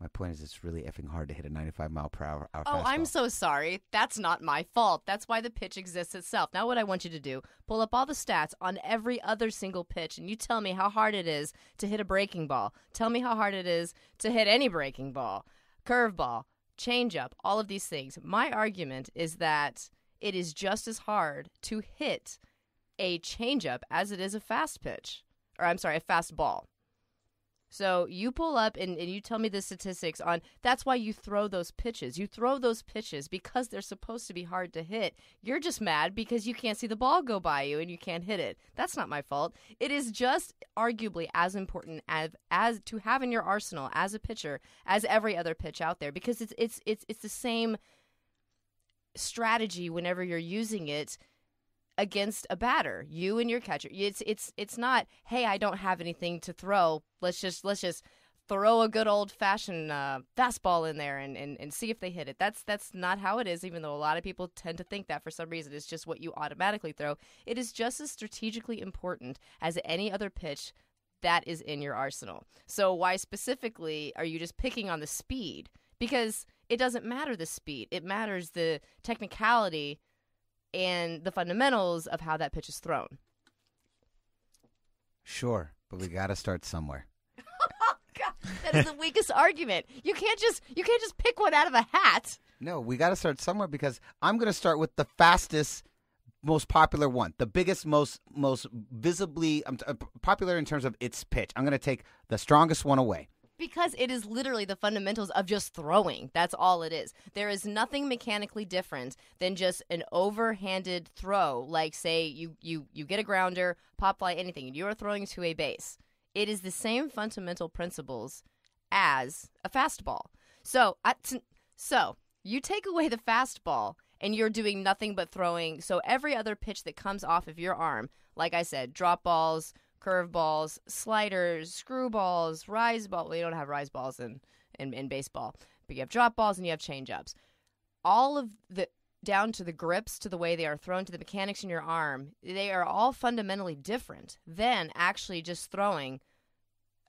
My point is, it's really effing hard to hit a 95 mile per hour. hour oh, fastball. I'm so sorry. That's not my fault. That's why the pitch exists itself. Now, what I want you to do, pull up all the stats on every other single pitch, and you tell me how hard it is to hit a breaking ball. Tell me how hard it is to hit any breaking ball, curveball, changeup, all of these things. My argument is that it is just as hard to hit a changeup as it is a fast pitch, or I'm sorry, a fast ball. So you pull up and, and you tell me the statistics on that's why you throw those pitches. You throw those pitches because they're supposed to be hard to hit. You're just mad because you can't see the ball go by you and you can't hit it. That's not my fault. It is just arguably as important as, as to have in your arsenal as a pitcher as every other pitch out there because it's it's it's it's the same strategy whenever you're using it against a batter, you and your catcher. It's it's it's not, hey, I don't have anything to throw. Let's just let's just throw a good old fashioned uh, fastball in there and, and, and see if they hit it. That's that's not how it is, even though a lot of people tend to think that for some reason. It's just what you automatically throw. It is just as strategically important as any other pitch that is in your arsenal. So why specifically are you just picking on the speed? Because it doesn't matter the speed. It matters the technicality and the fundamentals of how that pitch is thrown. Sure, but we got to start somewhere. Oh, God, that is the weakest argument. You can't just you can't just pick one out of a hat. No, we got to start somewhere because I'm going to start with the fastest most popular one, the biggest, most most visibly um, popular in terms of its pitch. I'm going to take the strongest one away. Because it is literally the fundamentals of just throwing. That's all it is. There is nothing mechanically different than just an overhanded throw. Like say you you you get a grounder, pop fly, anything, and you are throwing to a base. It is the same fundamental principles as a fastball. So so you take away the fastball and you're doing nothing but throwing. So every other pitch that comes off of your arm, like I said, drop balls, curveballs, sliders, screwballs, rise ball. We don't have rise balls in, in, in baseball, but you have drop balls and you have change ups. All of the down to the grips, to the way they are thrown, to the mechanics in your arm, they are all fundamentally different than actually just throwing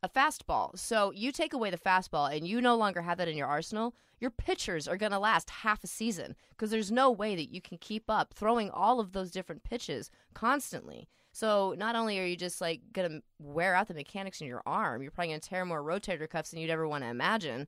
a fastball. So you take away the fastball and you no longer have that in your arsenal, your pitchers are going to last half a season because there's no way that you can keep up throwing all of those different pitches constantly. So not only are you just like going to wear out the mechanics in your arm, you're probably going to tear more rotator cuffs than you'd ever want to imagine.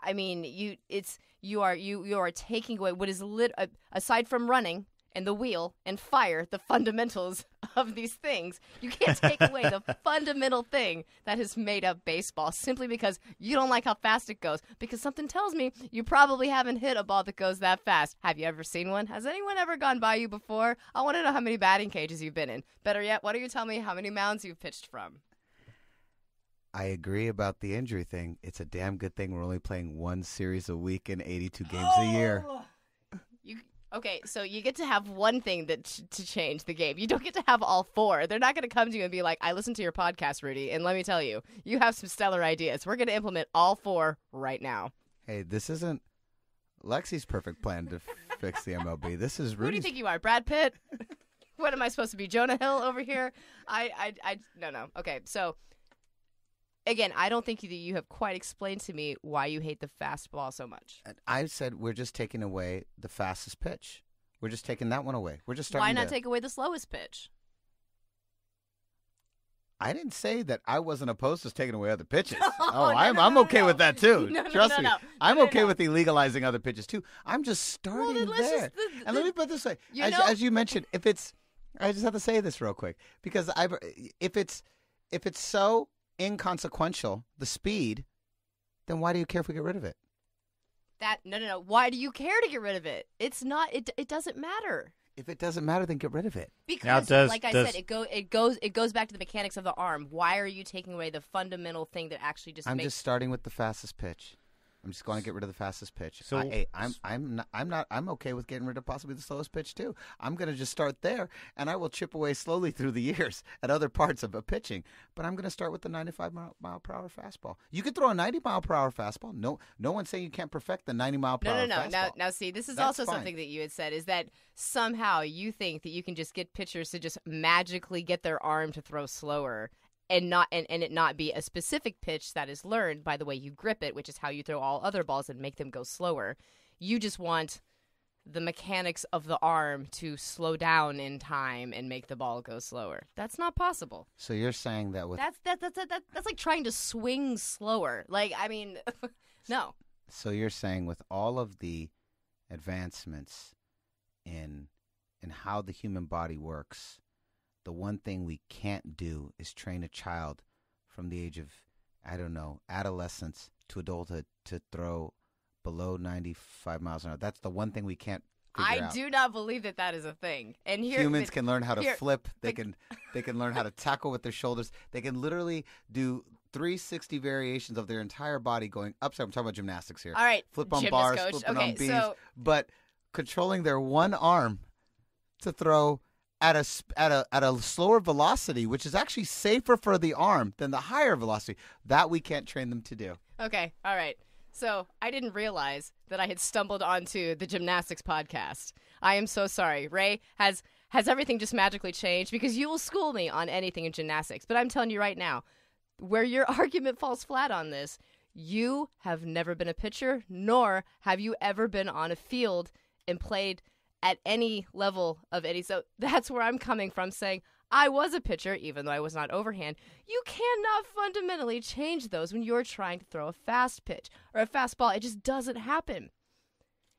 I mean, you it's you are you you are taking away what is lit uh, aside from running and the wheel and fire the fundamentals of these things. You can't take away the fundamental thing that has made up baseball simply because you don't like how fast it goes. Because something tells me you probably haven't hit a ball that goes that fast. Have you ever seen one? Has anyone ever gone by you before? I want to know how many batting cages you've been in. Better yet, why don't you tell me how many mounds you've pitched from? I agree about the injury thing. It's a damn good thing we're only playing one series a week and 82 games oh! a year. Oh! Okay, so you get to have one thing that to change the game. You don't get to have all four. They're not going to come to you and be like, "I listened to your podcast, Rudy, and let me tell you, you have some stellar ideas. We're going to implement all four right now." Hey, this isn't Lexi's perfect plan to fix the MLB. This is Rudy. Who do you think you are, Brad Pitt? what am I supposed to be, Jonah Hill over here? I, I, I, no, no. Okay, so again, I don't think you, you have quite explained to me why you hate the fastball so much. I said we're just taking away the fastest pitch. We're just taking that one away. We're just starting. Why not to... take away the slowest pitch? I didn't say that I wasn't opposed to taking away other pitches. oh, no, I'm, no, I'm okay no. with that too. Trust me, I'm okay with illegalizing other pitches too. I'm just starting well, there. Just, the, and let me put this way: you as, as, you mentioned, if it's, I just have to say this real quick because I, if it's, if it's so inconsequential, the speed, then why do you care if we get rid of it? That no no no. Why do you care to get rid of it? It's not it it doesn't matter. If it doesn't matter, then get rid of it. Because, now, does, like I does, said, it go it goes it goes back to the mechanics of the arm. Why are you taking away the fundamental thing that actually just? I'm makes... just starting with the fastest pitch. I'm just going to get rid of the fastest pitch. So I, hey, I'm I'm not, I'm not I'm okay with getting rid of possibly the slowest pitch too. I'm going to just start there, and I will chip away slowly through the years at other parts of a pitching. But I'm going to start with the 95 mile, mile per hour fastball. You could throw a 90 mile per hour fastball. No, no one's saying you can't perfect the 90 mile per no, hour. No, no, no. Now, now, see, this is That's also fine. something that you had said is that somehow you think that you can just get pitchers to just magically get their arm to throw slower and not and, and it not be a specific pitch that is learned by the way you grip it, which is how you throw all other balls and make them go slower. You just want the mechanics of the arm to slow down in time and make the ball go slower. That's not possible. So you're saying that with that's that, that, that, that's like trying to swing slower. Like I mean, no. So you're saying with all of the advancements in in how the human body works, the one thing we can't do is train a child from the age of, I don't know, adolescence to adulthood to throw below 95 miles an hour. That's the one thing we can't. I out. do not believe that that is a thing. And here, humans can learn how to here, flip. They can they can learn how to tackle with their shoulders. They can literally do 360 variations of their entire body going upside. I'm talking about gymnastics here. All right, flip on bars, flip okay, on beams, so... but controlling their one arm to throw at a at a at a slower velocity, which is actually safer for the arm than the higher velocity. That we can't train them to do. Okay, all right. So I didn't realize that I had stumbled onto the gymnastics podcast. I am so sorry. Ray has has everything just magically changed because you will school me on anything in gymnastics. But I'm telling you right now, where your argument falls flat on this, you have never been a pitcher, nor have you ever been on a field and played at any level of any. So that's where I'm coming from saying I was a pitcher, even though I was not overhand. You cannot fundamentally change those when you're trying to throw a fast pitch or a fastball. It just doesn't happen.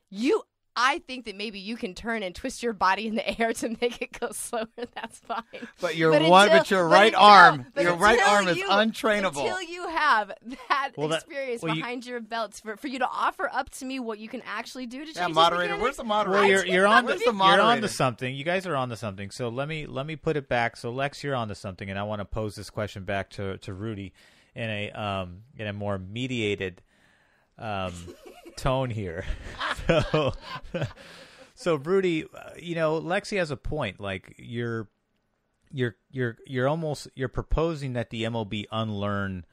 You, I think that maybe you can turn and twist your body in the air to make it go slower. That's fine. But your but one, but your right but until, arm, your right arm is you, untrainable. Until you have that well, experience that, well, behind you, your belts for, for you to offer up to me what you can actually do to change. Yeah, moderator, where's the moderator? Well, you're, you're on the, the you're something. You guys are on to something. So let me let me put it back. So Lex, you're on to something, and I want to pose this question back to to Rudy in a um in a more mediated um tone here. so, so Rudy, uh, you know, Lexi has a point. Like you're, you're, you're, you're almost you're proposing that the MOB unlearn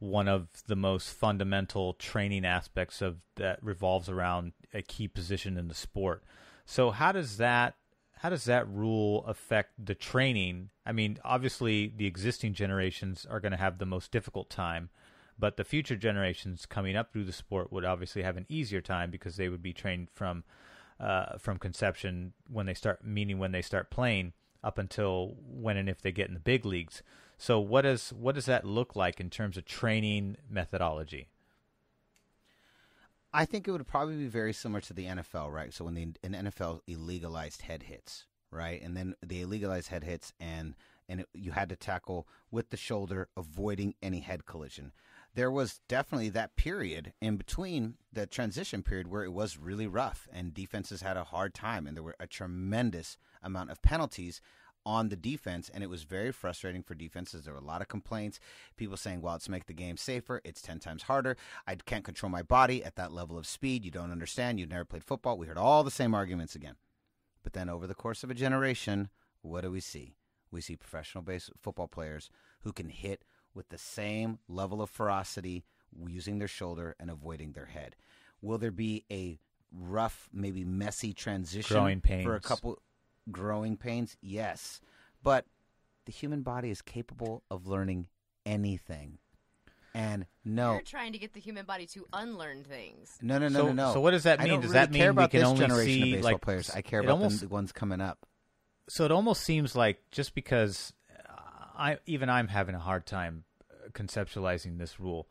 one of the most fundamental training aspects of that revolves around a key position in the sport. So how does that how does that rule affect the training? I mean, obviously the existing generations are going to have the most difficult time but the future generations coming up through the sport would obviously have an easier time because they would be trained from uh, from conception when they start, meaning when they start playing, up until when and if they get in the big leagues. So, what does what does that look like in terms of training methodology? I think it would probably be very similar to the NFL, right? So when the NFL illegalized head hits, right, and then they illegalized head hits, and and it, you had to tackle with the shoulder, avoiding any head collision there was definitely that period in between the transition period where it was really rough and defenses had a hard time and there were a tremendous amount of penalties on the defense and it was very frustrating for defenses there were a lot of complaints people saying well it's make the game safer it's 10 times harder i can't control my body at that level of speed you don't understand you've never played football we heard all the same arguments again but then over the course of a generation what do we see we see professional base football players who can hit with the same level of ferocity using their shoulder and avoiding their head? Will there be a rough, maybe messy transition for a couple growing pains? Yes. But the human body is capable of learning anything. And no, you're trying to get the human body to unlearn things. No, no, no, so, no, no. So what does that mean? Does really that mean we can only generation see of baseball like, players? I care about almost, the ones coming up. So it almost seems like just because uh, I even I'm having a hard time conceptualizing this rule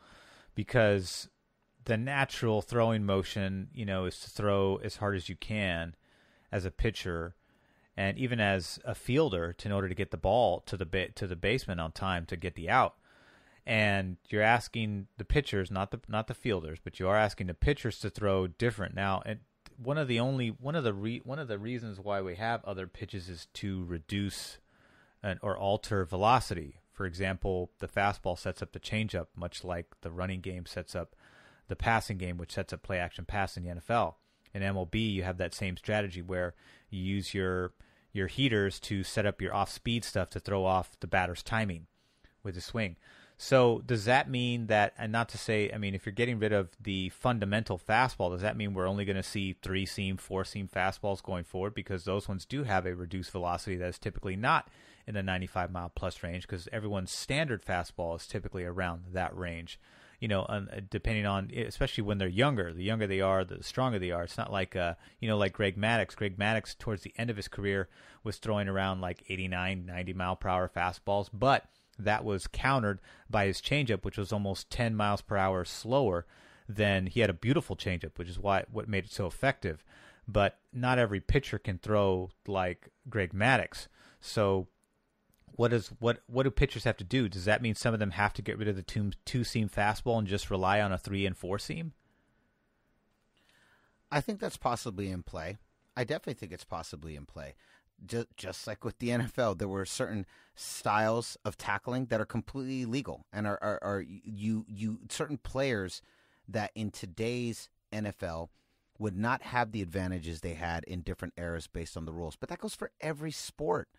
because the natural throwing motion, you know, is to throw as hard as you can as a pitcher and even as a fielder to, in order to get the ball to the ba- to the baseman on time to get the out. And you're asking the pitchers, not the not the fielders, but you are asking the pitchers to throw different. Now, and one of the only one of the re, one of the reasons why we have other pitches is to reduce and, or alter velocity, for example, the fastball sets up the changeup, much like the running game sets up the passing game, which sets up play action pass in the NFL. In MLB, you have that same strategy where you use your your heaters to set up your off speed stuff to throw off the batter's timing with the swing. So does that mean that, and not to say, I mean, if you're getting rid of the fundamental fastball, does that mean we're only going to see three seam, four seam fastballs going forward because those ones do have a reduced velocity that is typically not in the 95 mile plus range because everyone's standard fastball is typically around that range. You know, uh, depending on, especially when they're younger, the younger they are, the stronger they are. It's not like, uh, you know, like Greg Maddox. Greg Maddox, towards the end of his career, was throwing around like 89, 90 mile per hour fastballs, but that was countered by his changeup, which was almost 10 miles per hour slower than he had a beautiful changeup, which is why what made it so effective. But not every pitcher can throw like Greg Maddox. So what does what what do pitchers have to do? Does that mean some of them have to get rid of the two two seam fastball and just rely on a three and four seam? I think that's possibly in play. I definitely think it's possibly in play. Just, just like with the NFL, there were certain styles of tackling that are completely legal and are, are, are you you certain players that in today's NFL would not have the advantages they had in different eras based on the rules. But that goes for every sport.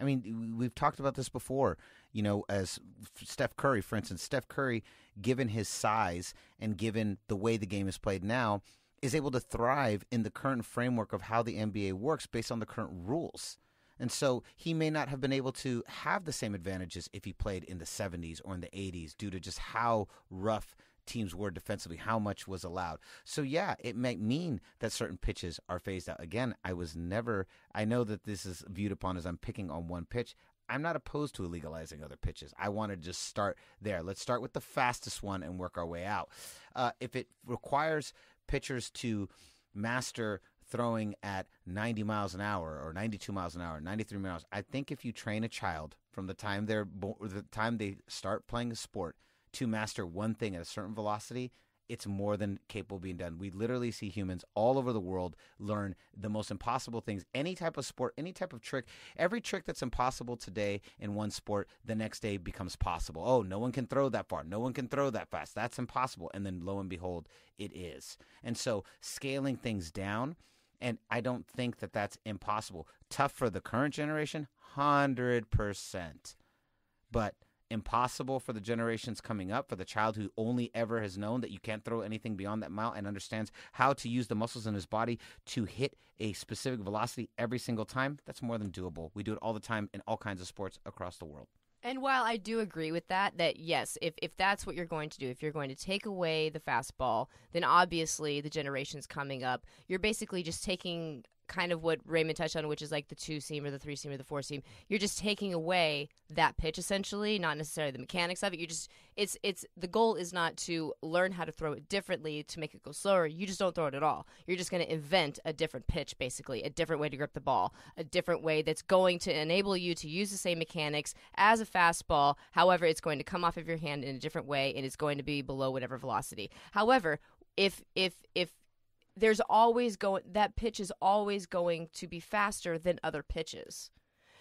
I mean, we've talked about this before. You know, as Steph Curry, for instance, Steph Curry, given his size and given the way the game is played now, is able to thrive in the current framework of how the NBA works based on the current rules. And so he may not have been able to have the same advantages if he played in the 70s or in the 80s due to just how rough teams were defensively, how much was allowed. So yeah, it might mean that certain pitches are phased out. Again, I was never. I know that this is viewed upon as I'm picking on one pitch. I'm not opposed to legalizing other pitches. I want to just start there. Let's start with the fastest one and work our way out. Uh, if it requires pitchers to master throwing at 90 miles an hour or 92 miles an hour, 93 miles. I think if you train a child from the time they're the time they start playing a sport to master one thing at a certain velocity, it's more than capable of being done. We literally see humans all over the world learn the most impossible things, any type of sport, any type of trick. Every trick that's impossible today in one sport, the next day becomes possible. Oh, no one can throw that far. No one can throw that fast. That's impossible. And then lo and behold, it is. And so scaling things down. And I don't think that that's impossible. Tough for the current generation? 100%. But impossible for the generations coming up, for the child who only ever has known that you can't throw anything beyond that mile and understands how to use the muscles in his body to hit a specific velocity every single time, that's more than doable. We do it all the time in all kinds of sports across the world. And while I do agree with that, that yes, if, if that's what you're going to do, if you're going to take away the fastball, then obviously the generations coming up, you're basically just taking kind of what Raymond touched on, which is like the two seam or the three seam or the four seam. You're just taking away that pitch essentially, not necessarily the mechanics of it. You just it's it's the goal is not to learn how to throw it differently to make it go slower. You just don't throw it at all. You're just going to invent a different pitch, basically, a different way to grip the ball, a different way that's going to enable you to use the same mechanics as a fastball. However, it's going to come off of your hand in a different way, and it's going to be below whatever velocity. However, if if if there's always going that pitch is always going to be faster than other pitches.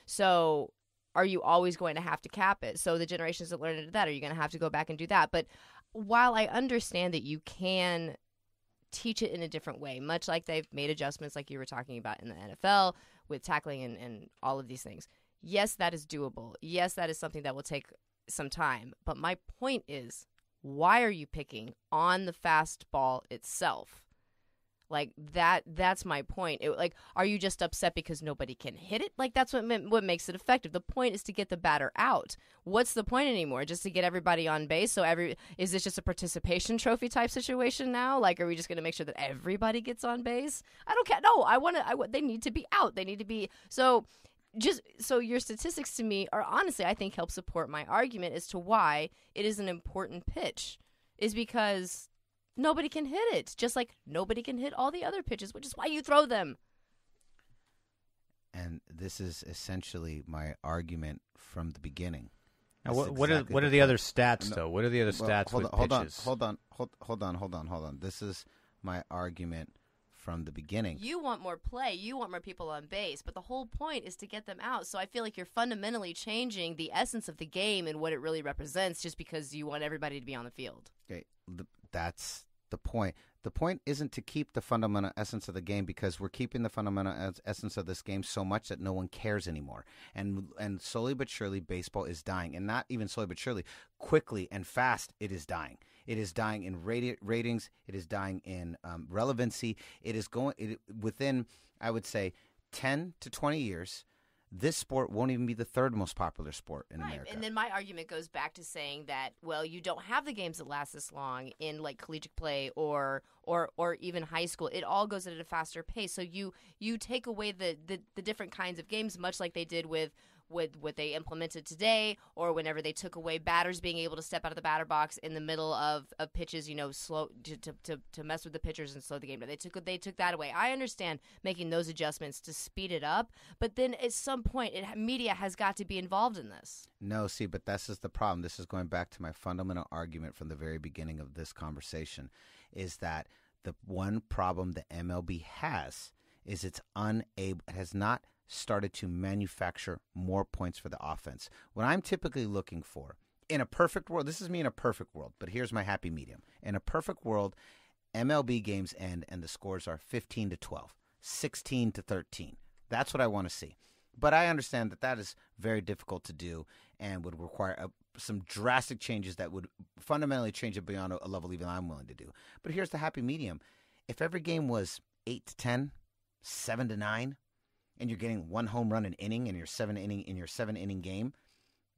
So are you always going to have to cap it? So the generations that learn into that, are you going to have to go back and do that? But while I understand that you can teach it in a different way, much like they've made adjustments like you were talking about in the NFL with tackling and, and all of these things. Yes, that is doable. Yes, that is something that will take some time. But my point is, why are you picking on the fastball itself? Like that that's my point. It, like are you just upset because nobody can hit it? Like that's what what makes it effective. The point is to get the batter out. What's the point anymore? Just to get everybody on base so every is this just a participation trophy type situation now? Like are we just going to make sure that everybody gets on base? I don't care. No, I want to I they need to be out. They need to be so just so your statistics to me are honestly I think help support my argument as to why it is an important pitch is because nobody can hit it, just like nobody can hit all the other pitches, which is why you throw them. And this is essentially my argument from the beginning. Now, what, exactly are what are the other stats no, though? What are the other well, stats hold on, with hold pitches? On, hold on, hold, hold on, hold on, hold on. This is my argument from the beginning. You want more play, you want more people on base, but the whole point is to get them out. So I feel like you're fundamentally changing the essence of the game and what it really represents just because you want everybody to be on the field. Okay, the, that's the point. The point isn't to keep the fundamental essence of the game because we're keeping the fundamental es- essence of this game so much that no one cares anymore. And and slowly but surely, baseball is dying, and not even slowly but surely, quickly and fast, it is dying. It is dying in radi- ratings. It is dying in um, relevancy. It is going it, within, I would say, ten to twenty years this sport won't even be the third most popular sport in right. America. And then my argument goes back to saying that well, you don't have the games that last this long in like collegiate play or or or even high school. It all goes at a faster pace. So you you take away the the, the different kinds of games, much like they did with with what they implemented today or whenever they took away batters being able to step out of the batter box in the middle of, of pitches, you know, slow to, to, to, to mess with the pitchers and slow the game down. They took they took that away. I understand making those adjustments to speed it up, but then at some point, it, media has got to be involved in this. No, see, but this is the problem. This is going back to my fundamental argument from the very beginning of this conversation, is that the one problem the MLB has is it's unable it has not started to manufacture more points for the offense. What I'm typically looking for in a perfect world, this is me in a perfect world, but here's my happy medium. In a perfect world, MLB games end and the scores are 15 to 12, 16 to 13. That's what I want to see. But I understand that that is very difficult to do and would require a, uh, some drastic changes that would fundamentally change it beyond a, a level even I'm willing to do. But here's the happy medium. If every game was 8 to 10, 7 to 9, and you're getting one home run an inning in your seven inning in your seven inning game,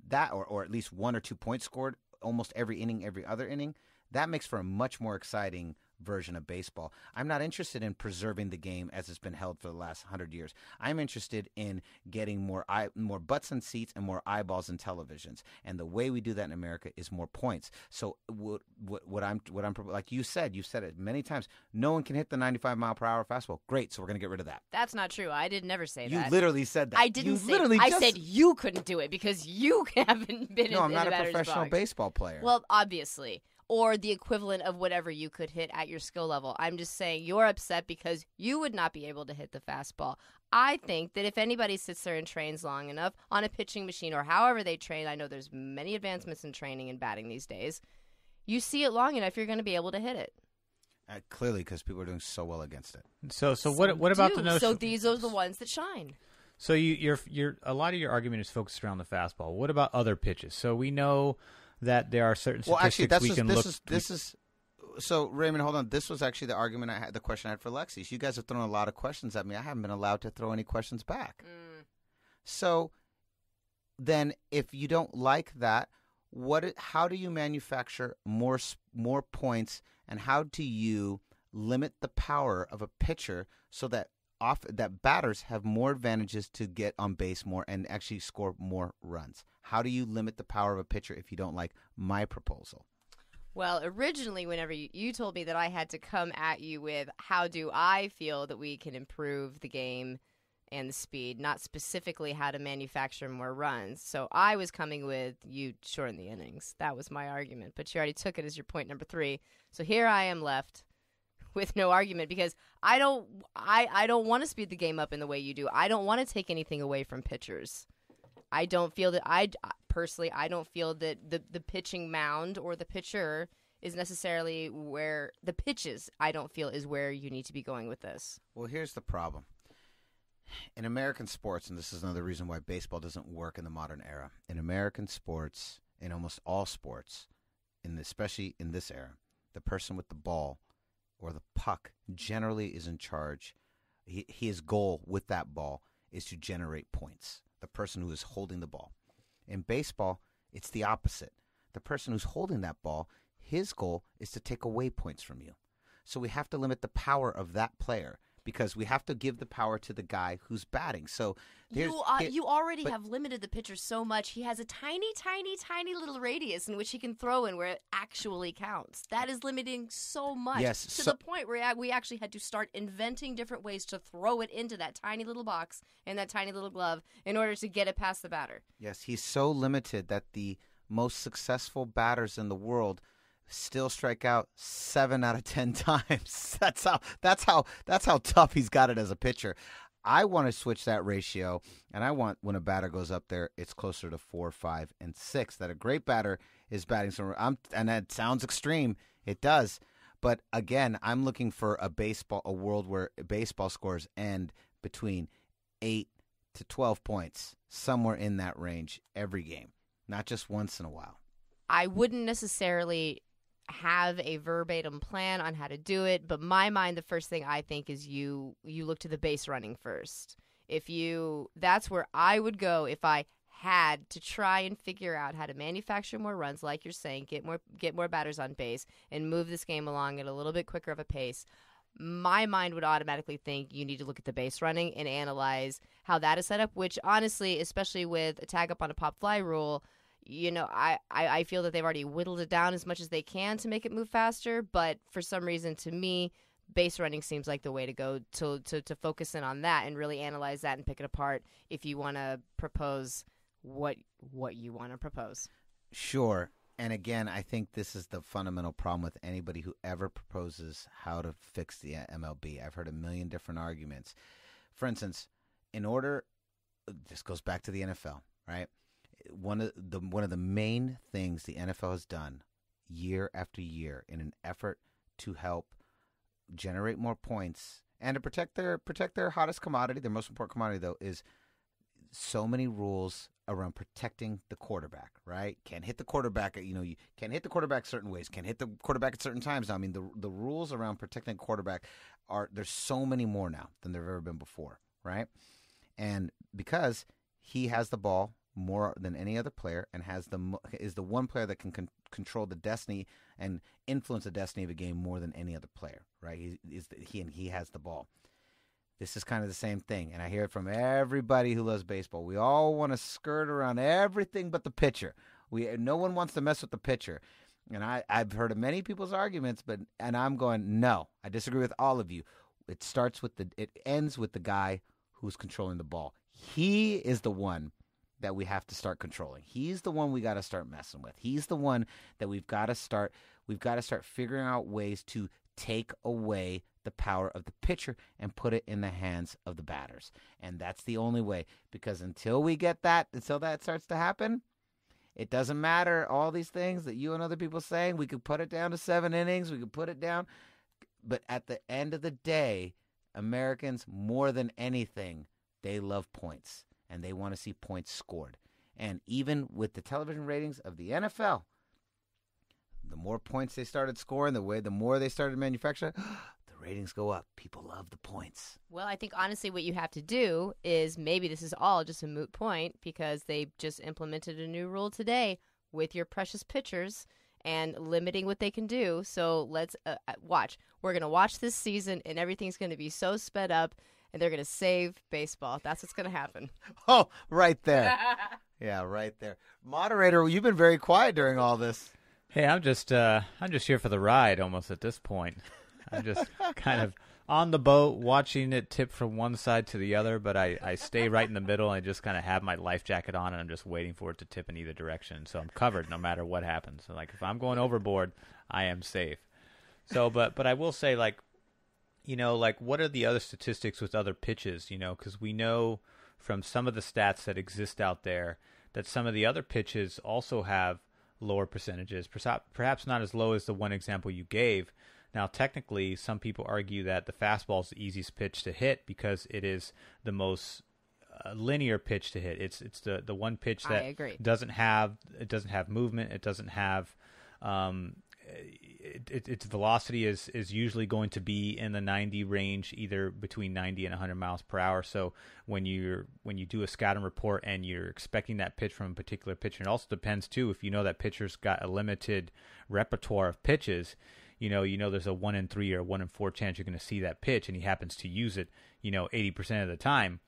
that or, or at least one or two points scored almost every inning, every other inning, that makes for a much more exciting version of baseball. I'm not interested in preserving the game as it's been held for the last hundred years. I'm interested in getting more eye, more butts and seats and more eyeballs and televisions. And the way we do that in America is more points. So what, what, what I'm what I'm like you said, you've said it many times. No one can hit the 95 mile per hour fastball. Great. So we're going to get rid of that. That's not true. I did never say you that. You literally said that. I didn't. You say, literally. I just... said you couldn't do it because you haven't been. No, in, I'm not a professional box. baseball player. Well, obviously or the equivalent of whatever you could hit at your skill level. I'm just saying you're upset because you would not be able to hit the fastball. I think that if anybody sits there and trains long enough on a pitching machine or however they train, I know there's many advancements in training and batting these days. You see it long enough, you're going to be able to hit it. Uh, clearly, because people are doing so well against it. So, so Some what? What about do. the notion? So these are the ones that shine. So you, you're, you're. A lot of your argument is focused around the fastball. What about other pitches? So we know that there are certain well, actually, that's we just, can this look. Is, this is so Raymond, hold on. This was actually the argument I had, the question I had for Lexi. You guys have thrown a lot of questions at me. I haven't been allowed to throw any questions back. Mm. So then, if you don't like that, what? How do you manufacture more more points, and how do you limit the power of a pitcher so that off that batters have more advantages to get on base more and actually score more runs. How do you limit the power of a pitcher if you don't like my proposal? Well, originally, whenever you, you told me that I had to come at you with how do I feel that we can improve the game and the speed, not specifically how to manufacture more runs. So I was coming with you shorten the innings. That was my argument, but you already took it as your point number three. So here I am left with no argument because I don't I I don't want to speed the game up in the way you do. I don't want to take anything away from pitchers. I don't feel that I personally I don't feel that the the pitching mound or the pitcher is necessarily where the pitches I don't feel is where you need to be going with this. Well, here's the problem. In American sports, and this is another reason why baseball doesn't work in the modern era. In American sports, in almost all sports, in the, especially in this era, the person with the ball or the puck generally is in charge. He, his goal with that ball is to generate points. The person who is holding the ball. In baseball, it's the opposite. The person who's holding that ball, his goal is to take away points from you. So we have to limit the power of that player because we have to give the power to the guy who's batting. So you uh, it, you already but, have limited the pitcher so much. He has a tiny, tiny, tiny little radius in which he can throw in where it actually counts. That is limiting so much. Yes, to so, the point where we actually had to start inventing different ways to throw it into that tiny little box and that tiny little glove in order to get it past the batter. Yes, he's so limited that the most successful batters in the world still strike out seven out of ten times. That's how that's how that's how tough he's got it as a pitcher. I want to switch that ratio, and I want when a batter goes up there, it's closer to four, five, and six. That a great batter is batting somewhere. I'm, and that sounds extreme. It does, but again, I'm looking for a baseball, a world where baseball scores end between eight to twelve points, somewhere in that range every game, not just once in a while. I wouldn't necessarily have a verbatim plan on how to do it but my mind the first thing i think is you you look to the base running first if you that's where i would go if i had to try and figure out how to manufacture more runs like you're saying get more get more batters on base and move this game along at a little bit quicker of a pace my mind would automatically think you need to look at the base running and analyze how that is set up which honestly especially with a tag up on a pop fly rule you know, I, I, I feel that they've already whittled it down as much as they can to make it move faster. But for some reason, to me, base running seems like the way to go to, to, to focus in on that and really analyze that and pick it apart if you want to propose what what you want to propose. Sure. And again, I think this is the fundamental problem with anybody who ever proposes how to fix the uh, MLB. I've heard a million different arguments. For instance, in order, this goes back to the NFL, right? one of the one of the main things the NFL has done year after year in an effort to help generate more points and to protect their protect their hottest commodity, their most important commodity though is so many rules around protecting the quarterback, right? Can't hit the quarterback, you know, you can't hit the quarterback certain ways, can't hit the quarterback at certain times. Now, I mean, the the rules around protecting quarterback are there's so many more now than there've ever been before, right? And because he has the ball more than any other player and has the is the one player that can con- control the destiny and influence the destiny of a game more than any other player, right? He is he and he has the ball. This is kind of the same thing, and I hear it from everybody who loves baseball. We all want to skirt around everything but the pitcher. We no one wants to mess with the pitcher. And I, I've heard of many people's arguments, but and I'm going, no, I disagree with all of you. It starts with the it ends with the guy who's controlling the ball. He is the one that we have to start controlling. He's the one we got to start messing with. He's the one that we've got to start we've got to start figuring out ways to take away the power of the pitcher and put it in the hands of the batters. And that's the only way because until we get that, until that starts to happen, it doesn't matter all these things that you and other people saying, we could put it down to 7 innings, we could put it down, but at the end of the day, Americans more than anything, they love points and they want to see points scored. And even with the television ratings of the NFL, the more points they started scoring, the way the more they started manufacturing, the ratings go up. People love the points. Well, I think honestly, what you have to do is maybe this is all just a moot point because they just implemented a new rule today with your precious pitchers and limiting what they can do. So let's uh, uh watch. We're going to watch this season, and everything's going to be so sped up and they're going to save baseball. That's what's going to happen. Oh, right there. yeah, right there. Moderator, you've been very quiet during all this. Hey, I'm just uh, I'm just here for the ride almost at this point. I'm just kind of on the boat watching it tip from one side to the other, but I, I stay right in the middle and just kind of have my life jacket on and I'm just waiting for it to tip in either direction. So I'm covered no matter what happens. So like if I'm going overboard, I am safe. So but but I will say like you know, like what are the other statistics with other pitches, you know, because we know from some of the stats that exist out there that some of the other pitches also have lower percentages, perhaps not as low as the one example you gave. Now, technically, some people argue that the fastball is the easiest pitch to hit because it is the most uh, linear pitch to hit. It's it's the, the one pitch that doesn't have it doesn't have movement. It doesn't have um, it, it, its velocity is is usually going to be in the 90 range, either between 90 and 100 miles per hour. So when you're when you do a scouting report and you're expecting that pitch from a particular pitcher, it also depends too if you know that pitcher's got a limited repertoire of pitches. You know, you know, there's a one in three or one in four chance you're going to see that pitch, and he happens to use it. You know, 80% of the time,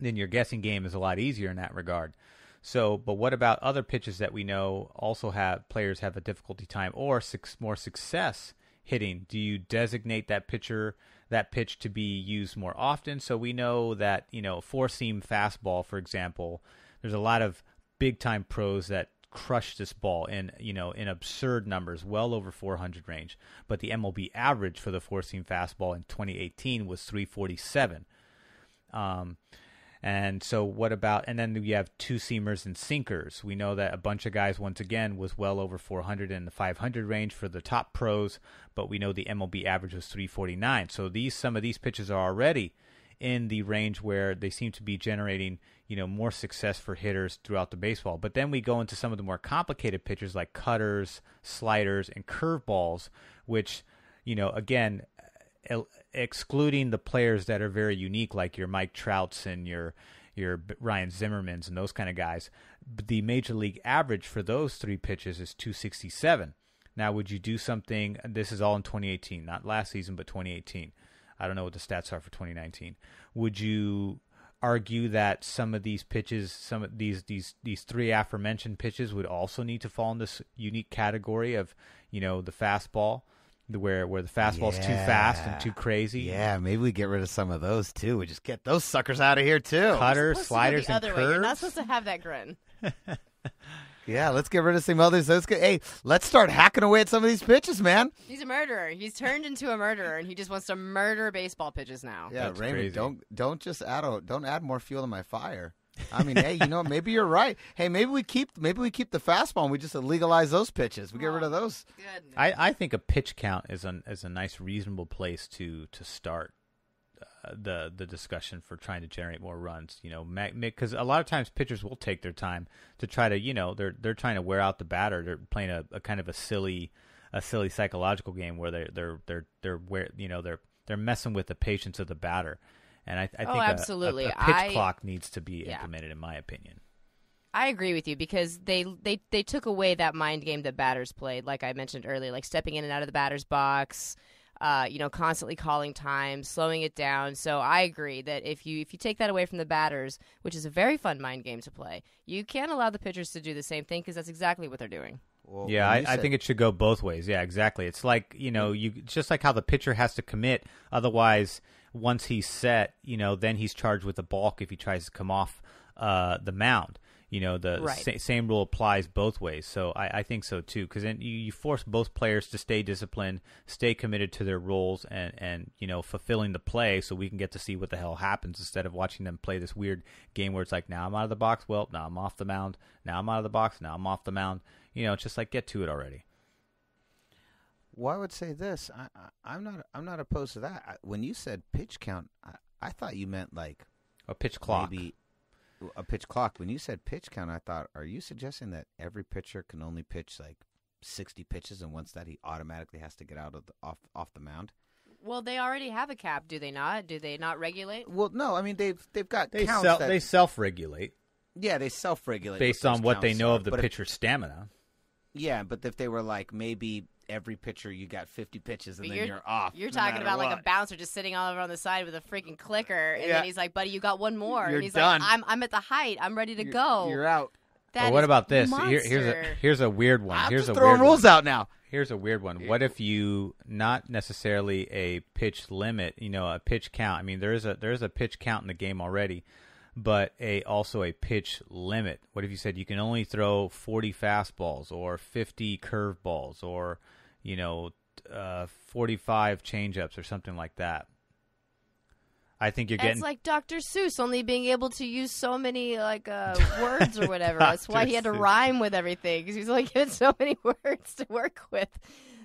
then your guessing game is a lot easier in that regard. So, but what about other pitches that we know also have players have a difficulty time or six, more success hitting? Do you designate that pitcher that pitch to be used more often? So we know that you know four seam fastball, for example, there's a lot of big time pros that crush this ball in you know in absurd numbers, well over 400 range. But the MLB average for the four seam fastball in 2018 was 347. Um, and so, what about? And then you have two seamers and sinkers. We know that a bunch of guys, once again, was well over 400 in the 500 range for the top pros, but we know the MLB average was 349. So these some of these pitches are already in the range where they seem to be generating, you know, more success for hitters throughout the baseball. But then we go into some of the more complicated pitches like cutters, sliders, and curveballs, which, you know, again, excluding the players that are very unique, like your Mike Trouts and your your Ryan Zimmerman's and those kind of guys, the major league average for those three pitches is 267. Now, would you do something? This is all in 2018, not last season, but 2018. I don't know what the stats are for 2019. Would you argue that some of these pitches, some of these these these three aforementioned pitches, would also need to fall in this unique category of you know the fastball, where where the fastball's yeah. too fast and too crazy. Yeah, maybe we get rid of some of those too. We just get those suckers out of here too. Cutters, sliders, to and curves. Way. You're not supposed to have that grin. yeah, let's get rid of some others. Let's get, hey, let's start hacking away at some of these pitches, man. He's a murderer. He's turned into a murderer, and he just wants to murder baseball pitches now. Yeah, That's Raymond, crazy. don't don't just add a, don't add more fuel to my fire. I mean, hey, you know, maybe you're right. Hey, maybe we keep maybe we keep the fastball. and We just legalize those pitches. We get rid of oh, those. I, I think a pitch count is an is a nice reasonable place to to start uh, the the discussion for trying to generate more runs. You know, because a lot of times pitchers will take their time to try to you know they're they're trying to wear out the batter. They're playing a, a kind of a silly a silly psychological game where they they're they're they're where you know they're they're messing with the patience of the batter. And I, I oh, think oh, absolutely. A, a, a pitch I, clock needs to be yeah. implemented, in my opinion. I agree with you because they, they they took away that mind game that batters played, like I mentioned earlier, like stepping in and out of the batter's box, uh, you know, constantly calling time, slowing it down. So I agree that if you if you take that away from the batters, which is a very fun mind game to play, you can not allow the pitchers to do the same thing because that's exactly what they're doing. Well, yeah, I, I, think it should go both ways. Yeah, exactly. It's like you know, you just like how the pitcher has to commit, otherwise once he's set, you know, then he's charged with a balk if he tries to come off uh, the mound. You know, the right. sa- same rule applies both ways. So I, I think so too, because then you, you, force both players to stay disciplined, stay committed to their roles, and and you know fulfilling the play, so we can get to see what the hell happens instead of watching them play this weird game where it's like, now I'm out of the box, well, now I'm off the mound, now I'm out of the box, now I'm off the mound. You know, just like get to it already. Well, I would say this. I, am not. I'm not opposed to that. I, when you said pitch count, I, I, thought you meant like a pitch clock. Maybe a pitch clock. When you said pitch count, I thought, are you suggesting that every pitcher can only pitch like 60 pitches, and once that he automatically has to get out of the, off off the mound? Well, they already have a cap, do they not? Do they not regulate? Well, no. I mean, they've they've got they sel- that, they self regulate. Yeah, they self regulate based on what they know of the pitcher's stamina. Yeah, but if they were like maybe every pitcher you got 50 pitches and then you're, you're off. You're no talking about what. like a bouncer just sitting all over on the side with a freaking uh, clicker, and yeah. then he's like, "Buddy, you got one more." You're and he's done. like, "I'm I'm at the height. I'm ready to you're, go. You're out." That well, what about this? Here, here's a here's a weird one. I'm here's just a throwing weird rules one. out now. Here's a weird one. What if you not necessarily a pitch limit, you know, a pitch count? I mean, there is a there is a pitch count in the game already but a also a pitch limit. What if you said you can only throw 40 fastballs or 50 curveballs or you know uh, 45 changeups or something like that? I think you're getting. It's like Dr. Seuss only being able to use so many like uh, words or whatever. That's why he had to rhyme with everything because he's like given so many words to work with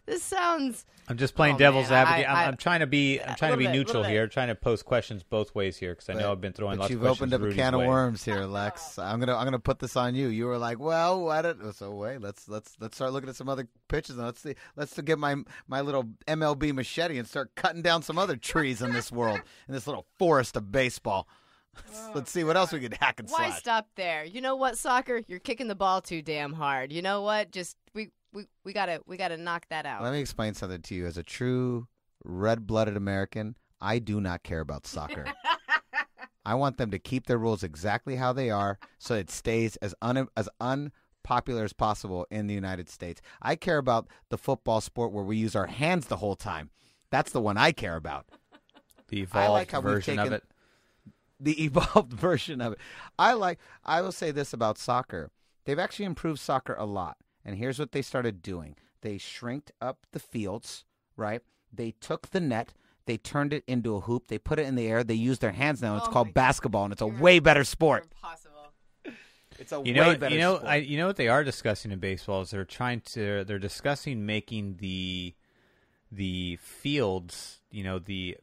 this sounds. I'm just playing oh, devil's man, advocate. I, am trying to be. I'm trying to be bit, neutral here. Trying to post questions both ways here because I know I've been throwing. But lots you've opened up Rudy's a can way. of worms here, Lex. I'm gonna. I'm gonna put this on you. You were like, well, why don't? So wait, let's let's let's start looking at some other pitches and let's see. Let's get my my little MLB machete and start cutting down some other trees in this world in this little forest of baseball. Let's, oh, let's see what else we can hack and slash. Why stop there? You know what, soccer? You're kicking the ball too damn hard. You know what? Just we we we gotta we gotta knock that out. Let me explain something to you. As a true red-blooded American, I do not care about soccer. I want them to keep their rules exactly how they are, so it stays as un as unpopular as possible in the United States. I care about the football sport where we use our hands the whole time. That's the one I care about. The evolved like version of it. The evolved version of it. I like. I will say this about soccer: they've actually improved soccer a lot. And here's what they started doing they shrinked up the fields, right? They took the net, they turned it into a hoop, they put it in the air, they used their hands now. It's oh called basketball, and it's a You're way better sport. Impossible. It's a you know, way better you know, sport. I, you know what they are discussing in baseball is they're trying to, they're discussing making the, the fields, you know, the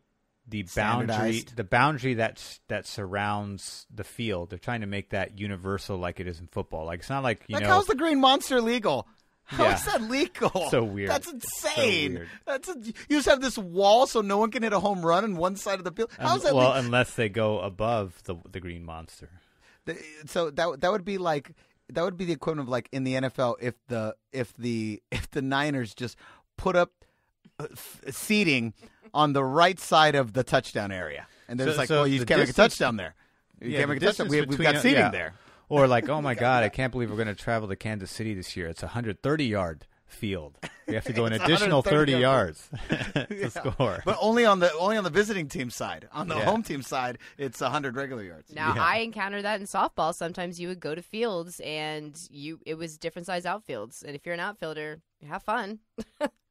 the boundary the boundary that's that surrounds the field. They're trying to make that universal like it is in football. Like it's not like you like know how's the green monster legal? How yeah. is that legal? So weird. That's insane. So weird. That's a, you just have this wall so no one can hit a home run on one side of the field. How's um, that? Well, le- unless they go above the the green monster. The, so that that would be like that would be the equivalent of like in the NFL if the if the if the Niners just put up uh, seating on the right side of the touchdown area. And they're so, just like, so well, you can't distance, make a touchdown there. You yeah, can't make a touchdown. We, have got seating yeah. there. Or like, oh my God, I can't believe we're going to travel to Kansas City this year. It's a 130 yard field. We have to go an additional 30 yards to yeah. score. But only on the only on the visiting team side. On the yeah. home team side, it's 100 regular yards. Now, yeah. I encounter that in softball. Sometimes you would go to fields and you it was different size outfields. And if you're an outfielder, have fun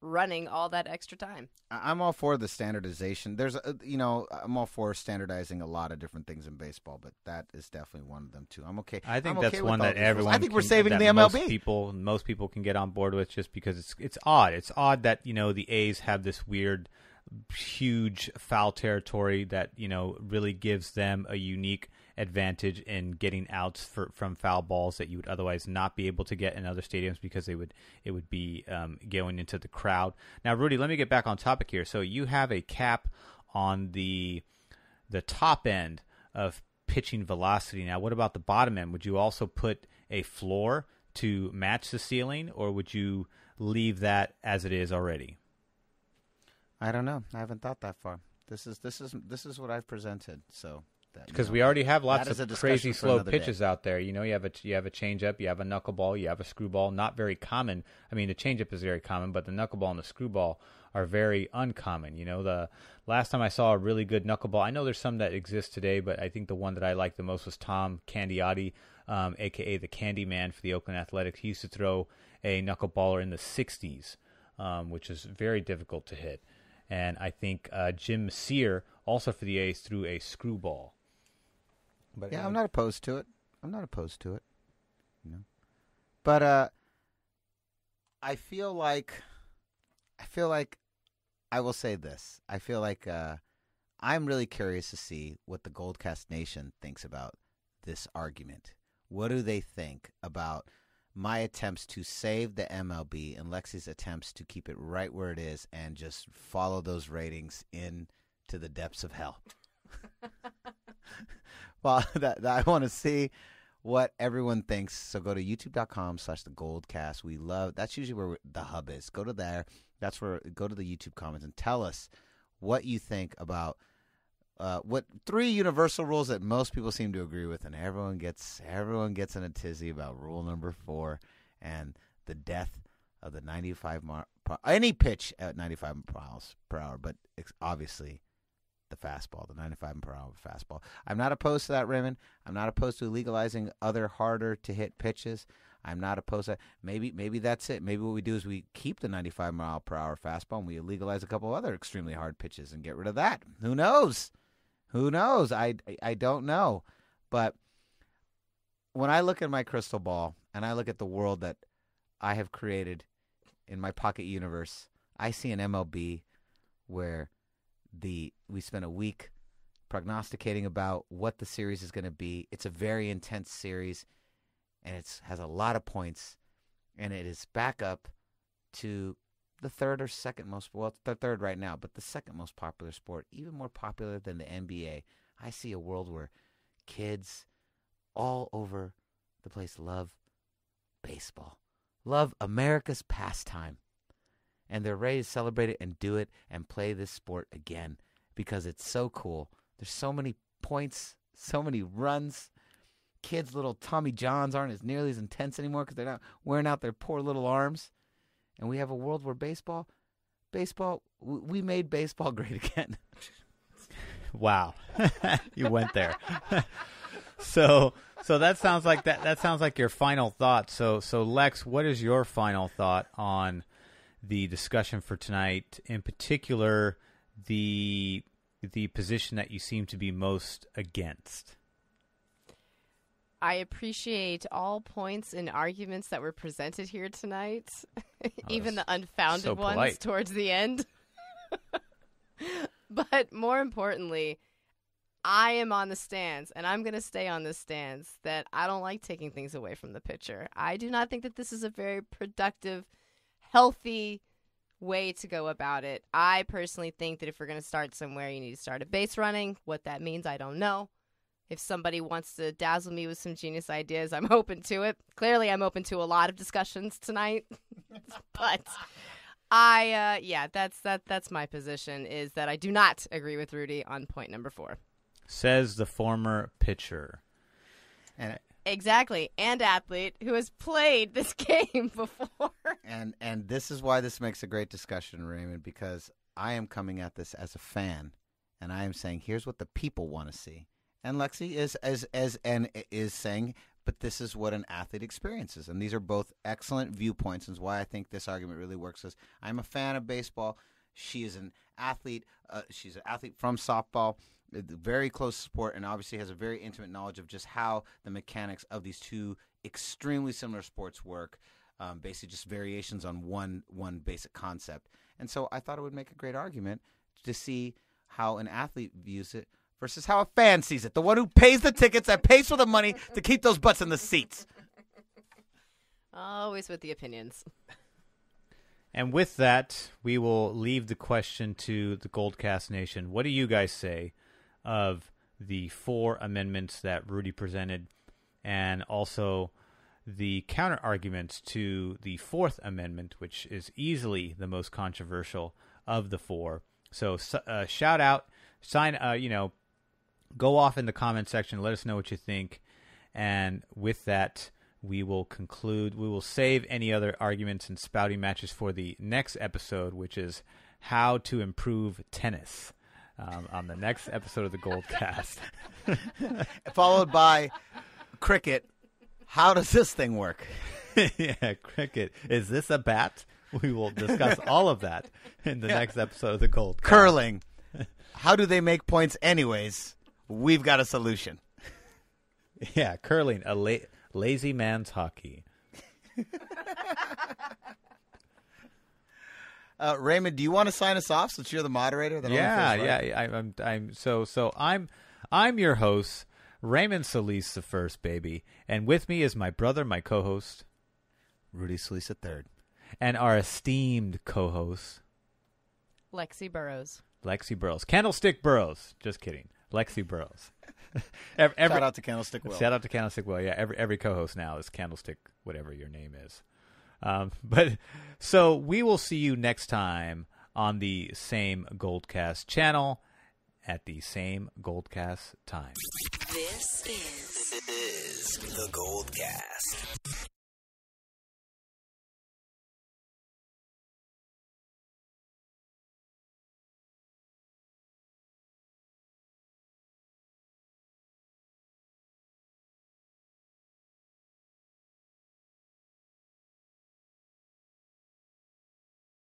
running all that extra time. I'm all for the standardization. There's, a, uh, you know, I'm all for standardizing a lot of different things in baseball, but that is definitely one of them too. I'm okay. I think I'm that's okay one that everyone. Rules. I think we're can, saving the MLB. Most people, most people can get on board with just because it's it's odd. It's odd that you know the A's have this weird, huge foul territory that you know really gives them a unique advantage in getting outs for, from foul balls that you would otherwise not be able to get in other stadiums because they would it would be um, going into the crowd. Now, Rudy, let me get back on topic here. So you have a cap on the the top end of pitching velocity. Now, what about the bottom end? Would you also put a floor to match the ceiling, or would you leave that as it is already? I don't know. I haven't thought that far. This is this is this is what I've presented. So that because we already have lots of crazy slow pitches day. out there. You know, you have a you have a changeup, you have a knuckleball, you have a screwball. Not very common. I mean, the changeup is very common, but the knuckleball and the screwball are very uncommon. You know, the last time I saw a really good knuckleball, I know there's some that exist today, but I think the one that I liked the most was Tom Candiotti, um, aka the Candy Man for the Oakland Athletics. He used to throw a knuckleballer in the 60s, um, which is very difficult to hit. And I think uh, Jim Sear, also for the A's, threw a screwball. But yeah, uh, I'm not opposed to it. I'm not opposed to it. You know, but uh, I feel like I feel like I will say this. I feel like uh, I'm really curious to see what the Goldcast Nation thinks about this argument. What do they think about my attempts to save the MLB and Lexi's attempts to keep it right where it is and just follow those ratings in to the depths of hell? well, that, that I want to see what everyone thinks. So go to youtube.com slash the goldcast. We love that's usually where the hub is. Go to there. That's where go to the YouTube comments and tell us what you think about uh, what three universal rules that most people seem to agree with, and everyone gets everyone gets in a tizzy about rule number four and the death of the 95 mile any pitch at 95 miles per hour, but obviously the fastball, the 95 per hour fastball. I'm not opposed to that, Raymond. I'm not opposed to legalizing other harder to hit pitches. I'm not opposed to that. Maybe, maybe that's it. Maybe what we do is we keep the 95 mile per hour fastball and we legalize a couple other extremely hard pitches and get rid of that. Who knows? Who knows? I, I don't know. But when I look at my crystal ball and I look at the world that I have created in my pocket universe, I see an MLB where the we spent a week prognosticating about what the series is going to be. It's a very intense series, and it has a lot of points, and it is back up to the third or second most well, the third right now, but the second most popular sport, even more popular than the NBA. I see a world where kids all over the place love baseball, love America's pastime, and they're ready to celebrate it and do it and play this sport again because it's so cool. There's so many points, so many runs. Kids' little Tommy Johns aren't as nearly as intense anymore because they're not wearing out their poor little arms. And we have a world where baseball, baseball, we made baseball great again. wow, you went there. so, so that sounds like that. That sounds like your final thought. So, so Lex, what is your final thought on the discussion for tonight? In particular, the the position that you seem to be most against. I appreciate all points and arguments that were presented here tonight, oh, even the unfounded so ones towards the end. but more importantly, I am on the stands and I'm going to stay on the stands that I don't like taking things away from the pitcher. I do not think that this is a very productive, healthy way to go about it. I personally think that if we're going to start somewhere, you need to start a base running. What that means, I don't know. If somebody wants to dazzle me with some genius ideas, I'm open to it. Clearly, I'm open to a lot of discussions tonight. but I, uh, yeah, that's that. That's my position is that I do not agree with Rudy on point number four. Says the former pitcher. And Exactly, and athlete who has played this game before. And and this is why this makes a great discussion, Raymond, because I am coming at this as a fan, and I am saying, here's what the people want to see. And Lexi is as as and is saying, but this is what an athlete experiences, and these are both excellent viewpoints, and why I think this argument really works. Is I'm a fan of baseball. She is an athlete. Uh, she's an athlete from softball very close support, and obviously has a very intimate knowledge of just how the mechanics of these two extremely similar sports work. Um, basically, just variations on one one basic concept. And so I thought it would make a great argument to see how an athlete views it versus how a fan sees it. The one who pays the tickets that pays for the money to keep those butts in the seats. Always with the opinions. And with that, we will leave the question to the Goldcast Nation. What do you guys say? of the four amendments that Rudy presented and also the counter arguments to the Fourth Amendment, which is easily the most controversial of the four. So, uh, shout out, sign, uh, you know, go off in the comment section, let us know what you think. And with that, we will conclude. We will save any other arguments and spouting matches for the next episode, which is how to improve tennis um, on the next episode of the Goldcast. Followed by cricket. How does this thing work? yeah, cricket. Is this a bat? We will discuss all of that in the yeah. next episode of the Gold. Curling. How do they make points, anyways? We've got a solution. Yeah, curling, a la- lazy man's hockey. Uh, Raymond, do you want to sign us off since you're the moderator? That yeah, yeah, yeah. I, am I'm, I'm so so. I'm I'm your host, Raymond Solis the first baby, and with me is my brother, my co-host, Rudy Solis the third, and our esteemed co-host, Lexi Burrows. Lexi Burrows, Candlestick Burrows. Just kidding, Lexi Burrows. every, shout out to Candlestick Will. Shout out to Candlestick Will. Yeah, every every co-host now is Candlestick, whatever your name is. Um, but so we will see you next time on the same Goldcast channel at the same Goldcast time. This is, this is the Goldcast.